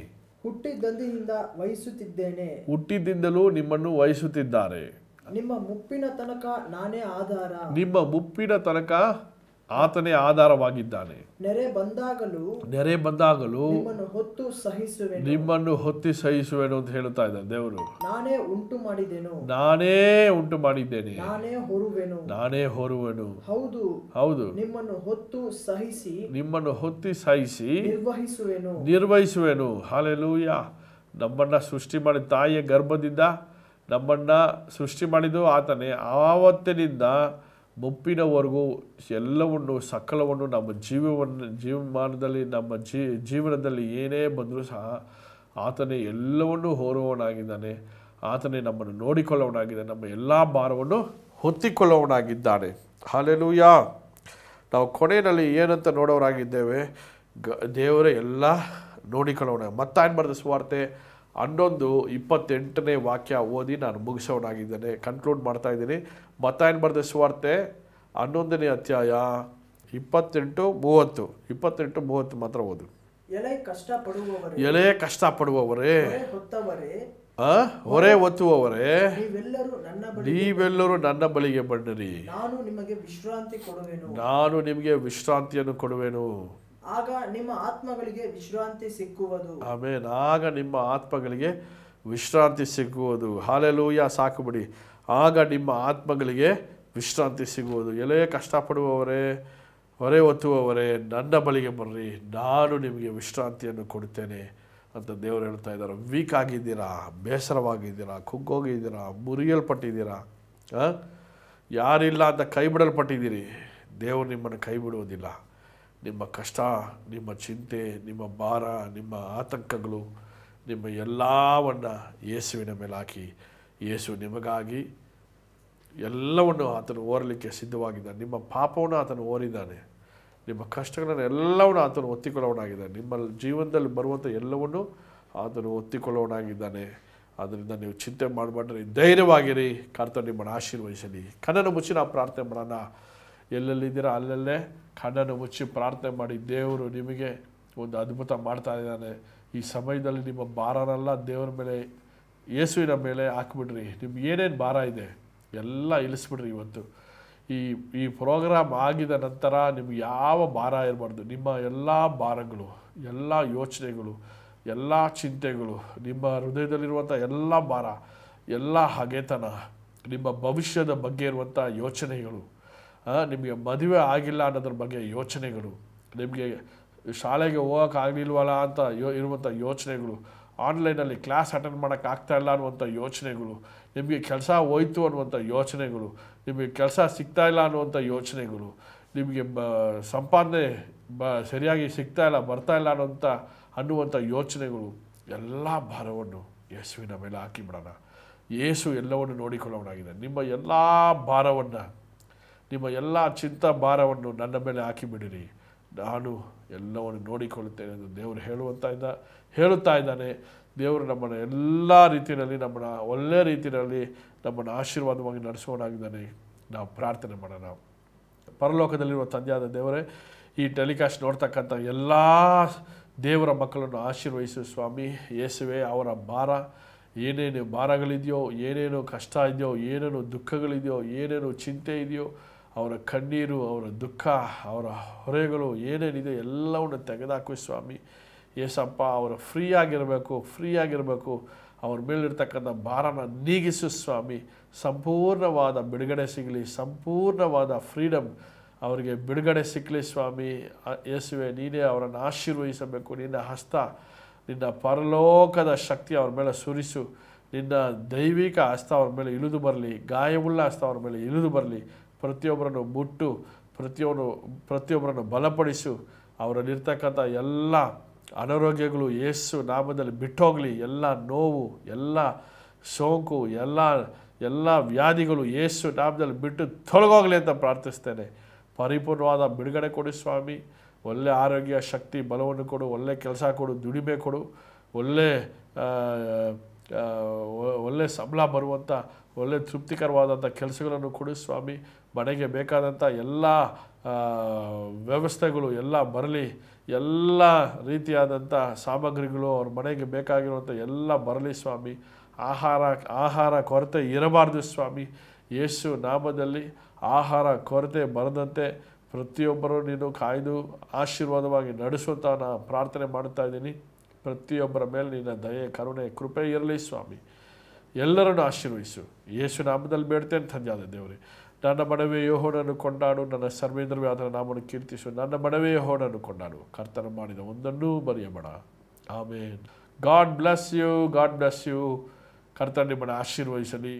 Speaker 2: ಹುಟ್ಟಿದ್ದಂದಿನಿಂದ ವಹಿಸುತ್ತಿದ್ದೇನೆ
Speaker 1: ಹುಟ್ಟಿದ್ದಿಂದಲೂ ನಿಮ್ಮನ್ನು ವಹಿಸುತ್ತಿದ್ದಾರೆ
Speaker 2: ನಿಮ್ಮ ಮುಪ್ಪಿನ ತನಕ ನಾನೇ ಆಧಾರ
Speaker 1: ನಿಮ್ಮ ಮುಪ್ಪಿನ ತನಕ ಆತನೇ ಆಧಾರವಾಗಿದ್ದಾನೆ
Speaker 2: ನೆರೆ ಬಂದಾಗಲೂ
Speaker 1: ನೆರೆ ಬಂದಾಗಲೂ ನಿಮ್ಮನ್ನು
Speaker 2: ಹೊತ್ತು ಸಹಿಸುವೆ
Speaker 1: ನಿಮ್ಮನ್ನು ಹೊತ್ತಿ ಸಹಿಸುವೆನು ಅಂತ ಹೇಳ್ತಾ ಇದ್ದಾನೆ ದೇವರು
Speaker 2: ನಾನೇ ಉಂಟು ಮಾಡಿದ್ದೇನು
Speaker 1: ನಾನೇ ಉಂಟು ಮಾಡಿದ್ದೇನೆ
Speaker 2: ನಾನೇ ಹೊರುವೆನು
Speaker 1: ನಾನೇ ಹೊರುವೆನು ಹೌದು ಹೌದು
Speaker 2: ನಿಮ್ಮನ್ನು ಹೊತ್ತು ಸಹಿಸಿ
Speaker 1: ನಿಮ್ಮನ್ನು ಹೊತ್ತಿ ಸಹಿಸಿ
Speaker 2: ನಿರ್ವಹಿಸುವೆನು
Speaker 1: ನಿರ್ವಹಿಸುವೆನು ಹಾಲೆಲೂಯ ನಮ್ಮನ್ನ ಸೃಷ್ಟಿ ಮಾಡಿ ತಾಯಿಯ ಗರ್ಭದಿಂದ ನಮ್ಮನ್ನು ಸೃಷ್ಟಿ ಮಾಡಿದ್ದು ಆತನೇ ಆವತ್ತಿನಿಂದ ಮುಪ್ಪಿನವರೆಗೂ ಎಲ್ಲವನ್ನು ಸಕಲವನ್ನು ನಮ್ಮ ಜೀವವನ್ನು ಜೀವಮಾನದಲ್ಲಿ ನಮ್ಮ ಜೀವನದಲ್ಲಿ ಏನೇ ಬಂದರೂ ಸಹ ಆತನೇ ಎಲ್ಲವನ್ನೂ ಹೋರುವವನಾಗಿದ್ದಾನೆ ಆತನೇ ನಮ್ಮನ್ನು ನೋಡಿಕೊಳ್ಳೋವನಾಗಿದೆ ನಮ್ಮ ಎಲ್ಲ ಭಾರವನ್ನು ಹೊತ್ತಿಕೊಳ್ಳೋವನಾಗಿದ್ದಾನೆ ಹಾಲೆಲೂಯ ನಾವು ಕೊನೆಯಲ್ಲಿ ಏನಂತ ನೋಡೋರಾಗಿದ್ದೇವೆ ಗ ದೇವರೇ ಎಲ್ಲ ನೋಡಿಕೊಳ್ಳೋಣ ಏನು ಬರೆದ ಸುವಾರ್ತೆ ಹನ್ನೊಂದು ಇಪ್ಪತ್ತೆಂಟನೇ ವಾಕ್ಯ ಓದಿ ನಾನು ಮುಗಿಸೋನಾಗಿದ್ದೇನೆ ಕನ್ಕ್ಲೂಡ್ ಮಾಡ್ತಾ ಇದ್ದೀನಿ ಏನು ಬರೆದ ಸ್ವಾರ್ತೆ ಹನ್ನೊಂದನೇ ಅಧ್ಯಾಯ ಇಪ್ಪತ್ತೆಂಟು ಮೂವತ್ತು ಇಪ್ಪತ್ತೆಂಟು ಮೂವತ್ತು ಮಾತ್ರ ಓದು ಎಲೆ ಕಷ್ಟಪಡುವವರೇ
Speaker 2: ಎಲೆ
Speaker 1: ಹೊರೆ ಒತ್ತುವವರೇ ನೀವೆಲ್ಲರೂ ನನ್ನ ಬಳಿಗೆ ಬಣ್ಣರಿ
Speaker 2: ನಾನು ನಿಮಗೆ ವಿಶ್ರಾಂತಿ
Speaker 1: ನಾನು ನಿಮಗೆ ವಿಶ್ರಾಂತಿಯನ್ನು ಕೊಡುವೆನು
Speaker 2: ಆಗ ನಿಮ್ಮ ಆತ್ಮಗಳಿಗೆ ವಿಶ್ರಾಂತಿ ಸಿಕ್ಕುವುದು
Speaker 1: ಆಮೇಲೆ ಆಗ ನಿಮ್ಮ ಆತ್ಮಗಳಿಗೆ ವಿಶ್ರಾಂತಿ ಸಿಗುವುದು ಹಾಲೆಲೂಯ ಸಾಕುಬಿಡಿ ಆಗ ನಿಮ್ಮ ಆತ್ಮಗಳಿಗೆ ವಿಶ್ರಾಂತಿ ಸಿಗುವುದು ಎಲೆ ಕಷ್ಟಪಡುವವರೇ ಹೊರೆ ಒತ್ತುವವರೇ ನನ್ನ ಬಳಿಗೆ ಬರ್ರಿ ನಾನು ನಿಮಗೆ ವಿಶ್ರಾಂತಿಯನ್ನು ಕೊಡ್ತೇನೆ ಅಂತ ದೇವರು ಹೇಳ್ತಾ ಇದ್ದಾರೆ ವೀಕ್ ಆಗಿದ್ದೀರಾ ಬೇಸರವಾಗಿದ್ದೀರಾ ಕುಗ್ಗೋಗಿದ್ದೀರಾ ಮುರಿಯಲ್ಪಟ್ಟಿದ್ದೀರಾ ಯಾರಿಲ್ಲ ಅಂತ ಕೈ ಬಿಡಲ್ಪಟ್ಟಿದ್ದೀರಿ ದೇವರು ನಿಮ್ಮನ್ನು ಕೈ ಬಿಡುವುದಿಲ್ಲ ನಿಮ್ಮ ಕಷ್ಟ ನಿಮ್ಮ ಚಿಂತೆ ನಿಮ್ಮ ಭಾರ ನಿಮ್ಮ ಆತಂಕಗಳು ನಿಮ್ಮ ಎಲ್ಲವನ್ನು ಯೇಸುವಿನ ಮೇಲೆ ಹಾಕಿ ಯೇಸು ನಿಮಗಾಗಿ ಎಲ್ಲವನ್ನು ಆತನು ಓರಲಿಕ್ಕೆ ಸಿದ್ಧವಾಗಿದ್ದಾನೆ ನಿಮ್ಮ ಪಾಪವನ್ನು ಆತನು ಓರಿದ್ದಾನೆ ನಿಮ್ಮ ಕಷ್ಟಗಳನ್ನು ಎಲ್ಲವನ್ನು ಆತನು ಒತ್ತಿಕೊಳ್ಳೋಣಾಗಿದ್ದಾನೆ ನಿಮ್ಮ ಜೀವನದಲ್ಲಿ ಬರುವಂಥ ಎಲ್ಲವನ್ನು ಆತನು ಒತ್ತಿಕೊಳ್ಳೋಣಾಗಿದ್ದಾನೆ ಆದ್ದರಿಂದ ನೀವು ಚಿಂತೆ ಮಾಡಬೇಡ್ರಿ ಧೈರ್ಯವಾಗಿರಿ ಕರ್ತ ನಿಮ್ಮನ್ನು ಆಶೀರ್ವಹಿಸಲಿ ಕನ್ನಡ ಮುಚ್ಚಿ ನಾವು ಪ್ರಾರ್ಥನೆ ಮಾಡೋಣ ಎಲ್ಲೆಲ್ಲಿದ್ದೀರಾ ಅಲ್ಲಲ್ಲೇ ಕಣ್ಣನ್ನು ಮುಚ್ಚಿ ಪ್ರಾರ್ಥನೆ ಮಾಡಿ ದೇವರು ನಿಮಗೆ ಒಂದು ಅದ್ಭುತ ಮಾಡ್ತಾ ಇದ್ದಾನೆ ಈ ಸಮಯದಲ್ಲಿ ನಿಮ್ಮ ಭಾರನೆಲ್ಲ ದೇವರ ಮೇಲೆ ಯೇಸುವಿನ ಮೇಲೆ ಹಾಕ್ಬಿಡ್ರಿ ನಿಮ್ಗೆ ಏನೇನು ಭಾರ ಇದೆ ಎಲ್ಲ ಇಳಿಸ್ಬಿಡ್ರಿ ಇವತ್ತು ಈ ಈ ಪ್ರೋಗ್ರಾಮ್ ಆಗಿದ ನಂತರ ನಿಮ್ಗೆ ಯಾವ ಭಾರ ಇರಬಾರ್ದು ನಿಮ್ಮ ಎಲ್ಲ ಭಾರಗಳು ಎಲ್ಲ ಯೋಚನೆಗಳು ಎಲ್ಲ ಚಿಂತೆಗಳು ನಿಮ್ಮ ಹೃದಯದಲ್ಲಿರುವಂಥ ಎಲ್ಲ ಭಾರ ಎಲ್ಲ ಹಗೆತನ ನಿಮ್ಮ ಭವಿಷ್ಯದ ಬಗ್ಗೆ ಇರುವಂಥ ಯೋಚನೆಗಳು ನಿಮಗೆ ಮದುವೆ ಆಗಿಲ್ಲ ಅನ್ನೋದ್ರ ಬಗ್ಗೆ ಯೋಚನೆಗಳು ನಿಮಗೆ ಶಾಲೆಗೆ ಹೋಗೋಕ್ಕಾಗಲಿಲ್ವಲ್ಲ ಅಂತ ಯೋ ಇರುವಂಥ ಯೋಚನೆಗಳು ಆನ್ಲೈನಲ್ಲಿ ಕ್ಲಾಸ್ ಅಟೆಂಡ್ ಮಾಡೋಕ್ಕಾಗ್ತಾ ಇಲ್ಲ ಅನ್ನುವಂಥ ಯೋಚನೆಗಳು ನಿಮಗೆ ಕೆಲಸ ಹೋಯ್ತು ಅನ್ನುವಂಥ ಯೋಚನೆಗಳು ನಿಮಗೆ ಕೆಲಸ ಸಿಗ್ತಾ ಇಲ್ಲ ಅನ್ನುವಂಥ ಯೋಚನೆಗಳು ನಿಮಗೆ ಬ ಸಂಪಾದನೆ ಬ ಸರಿಯಾಗಿ ಸಿಗ್ತಾ ಇಲ್ಲ ಬರ್ತಾ ಇಲ್ಲ ಅನ್ನುವಂಥ ಅನ್ನುವಂಥ ಯೋಚನೆಗಳು ಎಲ್ಲ ಭಾರವನ್ನು ಯೇಸುವಿನ ಮೇಲೆ ಹಾಕಿಬಿಡೋಣ ಯೇಸು ಎಲ್ಲವನ್ನು ನೋಡಿಕೊಳ್ಳೋಣಾಗಿದೆ ನಿಮ್ಮ ಎಲ್ಲ ಭಾರವನ್ನು ನಿಮ್ಮ ಎಲ್ಲ ಚಿಂತಾ ಭಾರವನ್ನು ನನ್ನ ಮೇಲೆ ಹಾಕಿಬಿಡಿರಿ ನಾನು ಎಲ್ಲವನ್ನು ನೋಡಿಕೊಳ್ಳುತ್ತೇನೆ ಎಂದು ದೇವರು ಹೇಳುವಂತ ಇದ್ದ ಹೇಳುತ್ತಾ ಇದ್ದಾನೆ ದೇವರು ನಮ್ಮನ್ನು ಎಲ್ಲ ರೀತಿಯಲ್ಲಿ ನಮ್ಮನ್ನು ಒಳ್ಳೆಯ ರೀತಿಯಲ್ಲಿ ನಮ್ಮನ್ನು ಆಶೀರ್ವಾದವಾಗಿ ನಡೆಸುವನಾಗಿದ್ದಾನೆ ನಾವು ಪ್ರಾರ್ಥನೆ ಮಾಡೋಣ ಪರಲೋಕದಲ್ಲಿರುವ ತಂದೆಯಾದ ದೇವರೇ ಈ ಟೆಲಿಕಾಸ್ಟ್ ನೋಡ್ತಕ್ಕಂಥ ಎಲ್ಲ ದೇವರ ಮಕ್ಕಳನ್ನು ಆಶೀರ್ವಹಿಸು ಸ್ವಾಮಿ ಯೇಸುವೆ ಅವರ ಭಾರ ಏನೇನು ಭಾರಗಳಿದೆಯೋ ಏನೇನು ಕಷ್ಟ ಇದೆಯೋ ಏನೇನು ದುಃಖಗಳಿದೆಯೋ ಏನೇನು ಚಿಂತೆ ಇದೆಯೋ ಅವರ ಕಣ್ಣೀರು ಅವರ ದುಃಖ ಅವರ ಹೊರೆಗಳು ಏನೇನಿದೆ ಎಲ್ಲವನ್ನು ತೆಗೆದಾಕು ಸ್ವಾಮಿ ಯೇಸಪ್ಪ ಅವರು ಫ್ರೀಯಾಗಿರಬೇಕು ಆಗಿರಬೇಕು ಅವ್ರ ಮೇಲಿರ್ತಕ್ಕಂಥ ಭಾರನ ನೀಗಿಸು ಸ್ವಾಮಿ ಸಂಪೂರ್ಣವಾದ ಬಿಡುಗಡೆ ಸಿಗಲಿ ಸಂಪೂರ್ಣವಾದ ಫ್ರೀಡಮ್ ಅವರಿಗೆ ಬಿಡುಗಡೆ ಸಿಕ್ಕಲಿ ಸ್ವಾಮಿ ಯೇಸುವೆ ನೀನೇ ಅವರನ್ನು ಆಶೀರ್ವಹಿಸಬೇಕು ನಿನ್ನ ಹಸ್ತ ನಿನ್ನ ಪರಲೋಕದ ಶಕ್ತಿ ಅವ್ರ ಮೇಲೆ ಸುರಿಸು ನಿನ್ನ ದೈವಿಕ ಹಸ್ತ ಅವ್ರ ಮೇಲೆ ಇಳಿದು ಬರಲಿ ಗಾಯವುಳ್ಳ ಹಸ್ತ ಅವ್ರ ಮೇಲೆ ಇಳಿದು ಬರಲಿ ಪ್ರತಿಯೊಬ್ಬರನ್ನು ಮುಟ್ಟು ಪ್ರತಿಯೊಬ್ಬರು ಪ್ರತಿಯೊಬ್ಬರನ್ನು ಬಲಪಡಿಸು ಅವರಲ್ಲಿರ್ತಕ್ಕಂಥ ಎಲ್ಲ ಅನಾರೋಗ್ಯಗಳು ಯೇಸು ನಾಮದಲ್ಲಿ ಬಿಟ್ಟೋಗಲಿ ಎಲ್ಲ ನೋವು ಎಲ್ಲ ಸೋಂಕು ಎಲ್ಲ ಎಲ್ಲ ವ್ಯಾಧಿಗಳು ಯೇಸು ನಾಮದಲ್ಲಿ ಬಿಟ್ಟು ತೊಲಗೋಗಲಿ ಅಂತ ಪ್ರಾರ್ಥಿಸ್ತೇನೆ ಪರಿಪೂರ್ಣವಾದ ಬಿಡುಗಡೆ ಕೊಡು ಸ್ವಾಮಿ ಒಳ್ಳೆ ಆರೋಗ್ಯ ಶಕ್ತಿ ಬಲವನ್ನು ಕೊಡು ಒಳ್ಳೆ ಕೆಲಸ ಕೊಡು ದುಡಿಮೆ ಕೊಡು ಒಳ್ಳೆ ಒಳ್ಳೆ ಸಂಬಳ ಬರುವಂಥ ಒಳ್ಳೆ ತೃಪ್ತಿಕರವಾದಂಥ ಕೆಲಸಗಳನ್ನು ಕೊಡಿ ಸ್ವಾಮಿ ಮನೆಗೆ ಬೇಕಾದಂಥ ಎಲ್ಲ ವ್ಯವಸ್ಥೆಗಳು ಎಲ್ಲ ಬರಲಿ ಎಲ್ಲ ರೀತಿಯಾದಂಥ ಸಾಮಗ್ರಿಗಳು ಅವ್ರ ಮನೆಗೆ ಬೇಕಾಗಿರುವಂಥ ಎಲ್ಲ ಬರಲಿ ಸ್ವಾಮಿ ಆಹಾರ ಆಹಾರ ಕೊರತೆ ಇರಬಾರ್ದು ಸ್ವಾಮಿ ಯೇಸು ನಾಮದಲ್ಲಿ ಆಹಾರ ಕೊರತೆ ಬರದಂತೆ ಪ್ರತಿಯೊಬ್ಬರೂ ನೀನು ಕಾಯ್ದು ಆಶೀರ್ವಾದವಾಗಿ ನಡೆಸುವಂತ ನಾನು ಪ್ರಾರ್ಥನೆ ಮಾಡ್ತಾ ಇದ್ದೀನಿ ಪ್ರತಿಯೊಬ್ಬರ ಮೇಲೆ ನಿನ್ನ ದಯೆ ಕರುಣೆ ಕೃಪೆ ಇರಲಿ ಸ್ವಾಮಿ ಎಲ್ಲರನ್ನು ಆಶೀರ್ವಹಿಸು ಯೇಸು ನಾಮದಲ್ಲಿ ಬೇಡ್ತೇನೆ ತಂದೆಯಾದ ದೇವರೇ ನನ್ನ ಮನವೇ ಯೋಹೋಡನ್ನು ಕೊಂಡಾಡು ನನ್ನ ಸರ್ವೇಂದ್ರವಾದ ನಾಮನ್ನು ಕೀರ್ತಿಸು ನನ್ನ ಮನವೇ ಯೋಹೋಡನ್ನು ಕೊಂಡಾಡು ಕರ್ತನ ಮಾಡಿದ ಒಂದನ್ನೂ ಬರೆಯಬೇಡ amen God bless you God bless you ಕರ್ತನ ನಿಮ್ಮನ್ನು ಆಶೀರ್ವಹಿಸಲಿ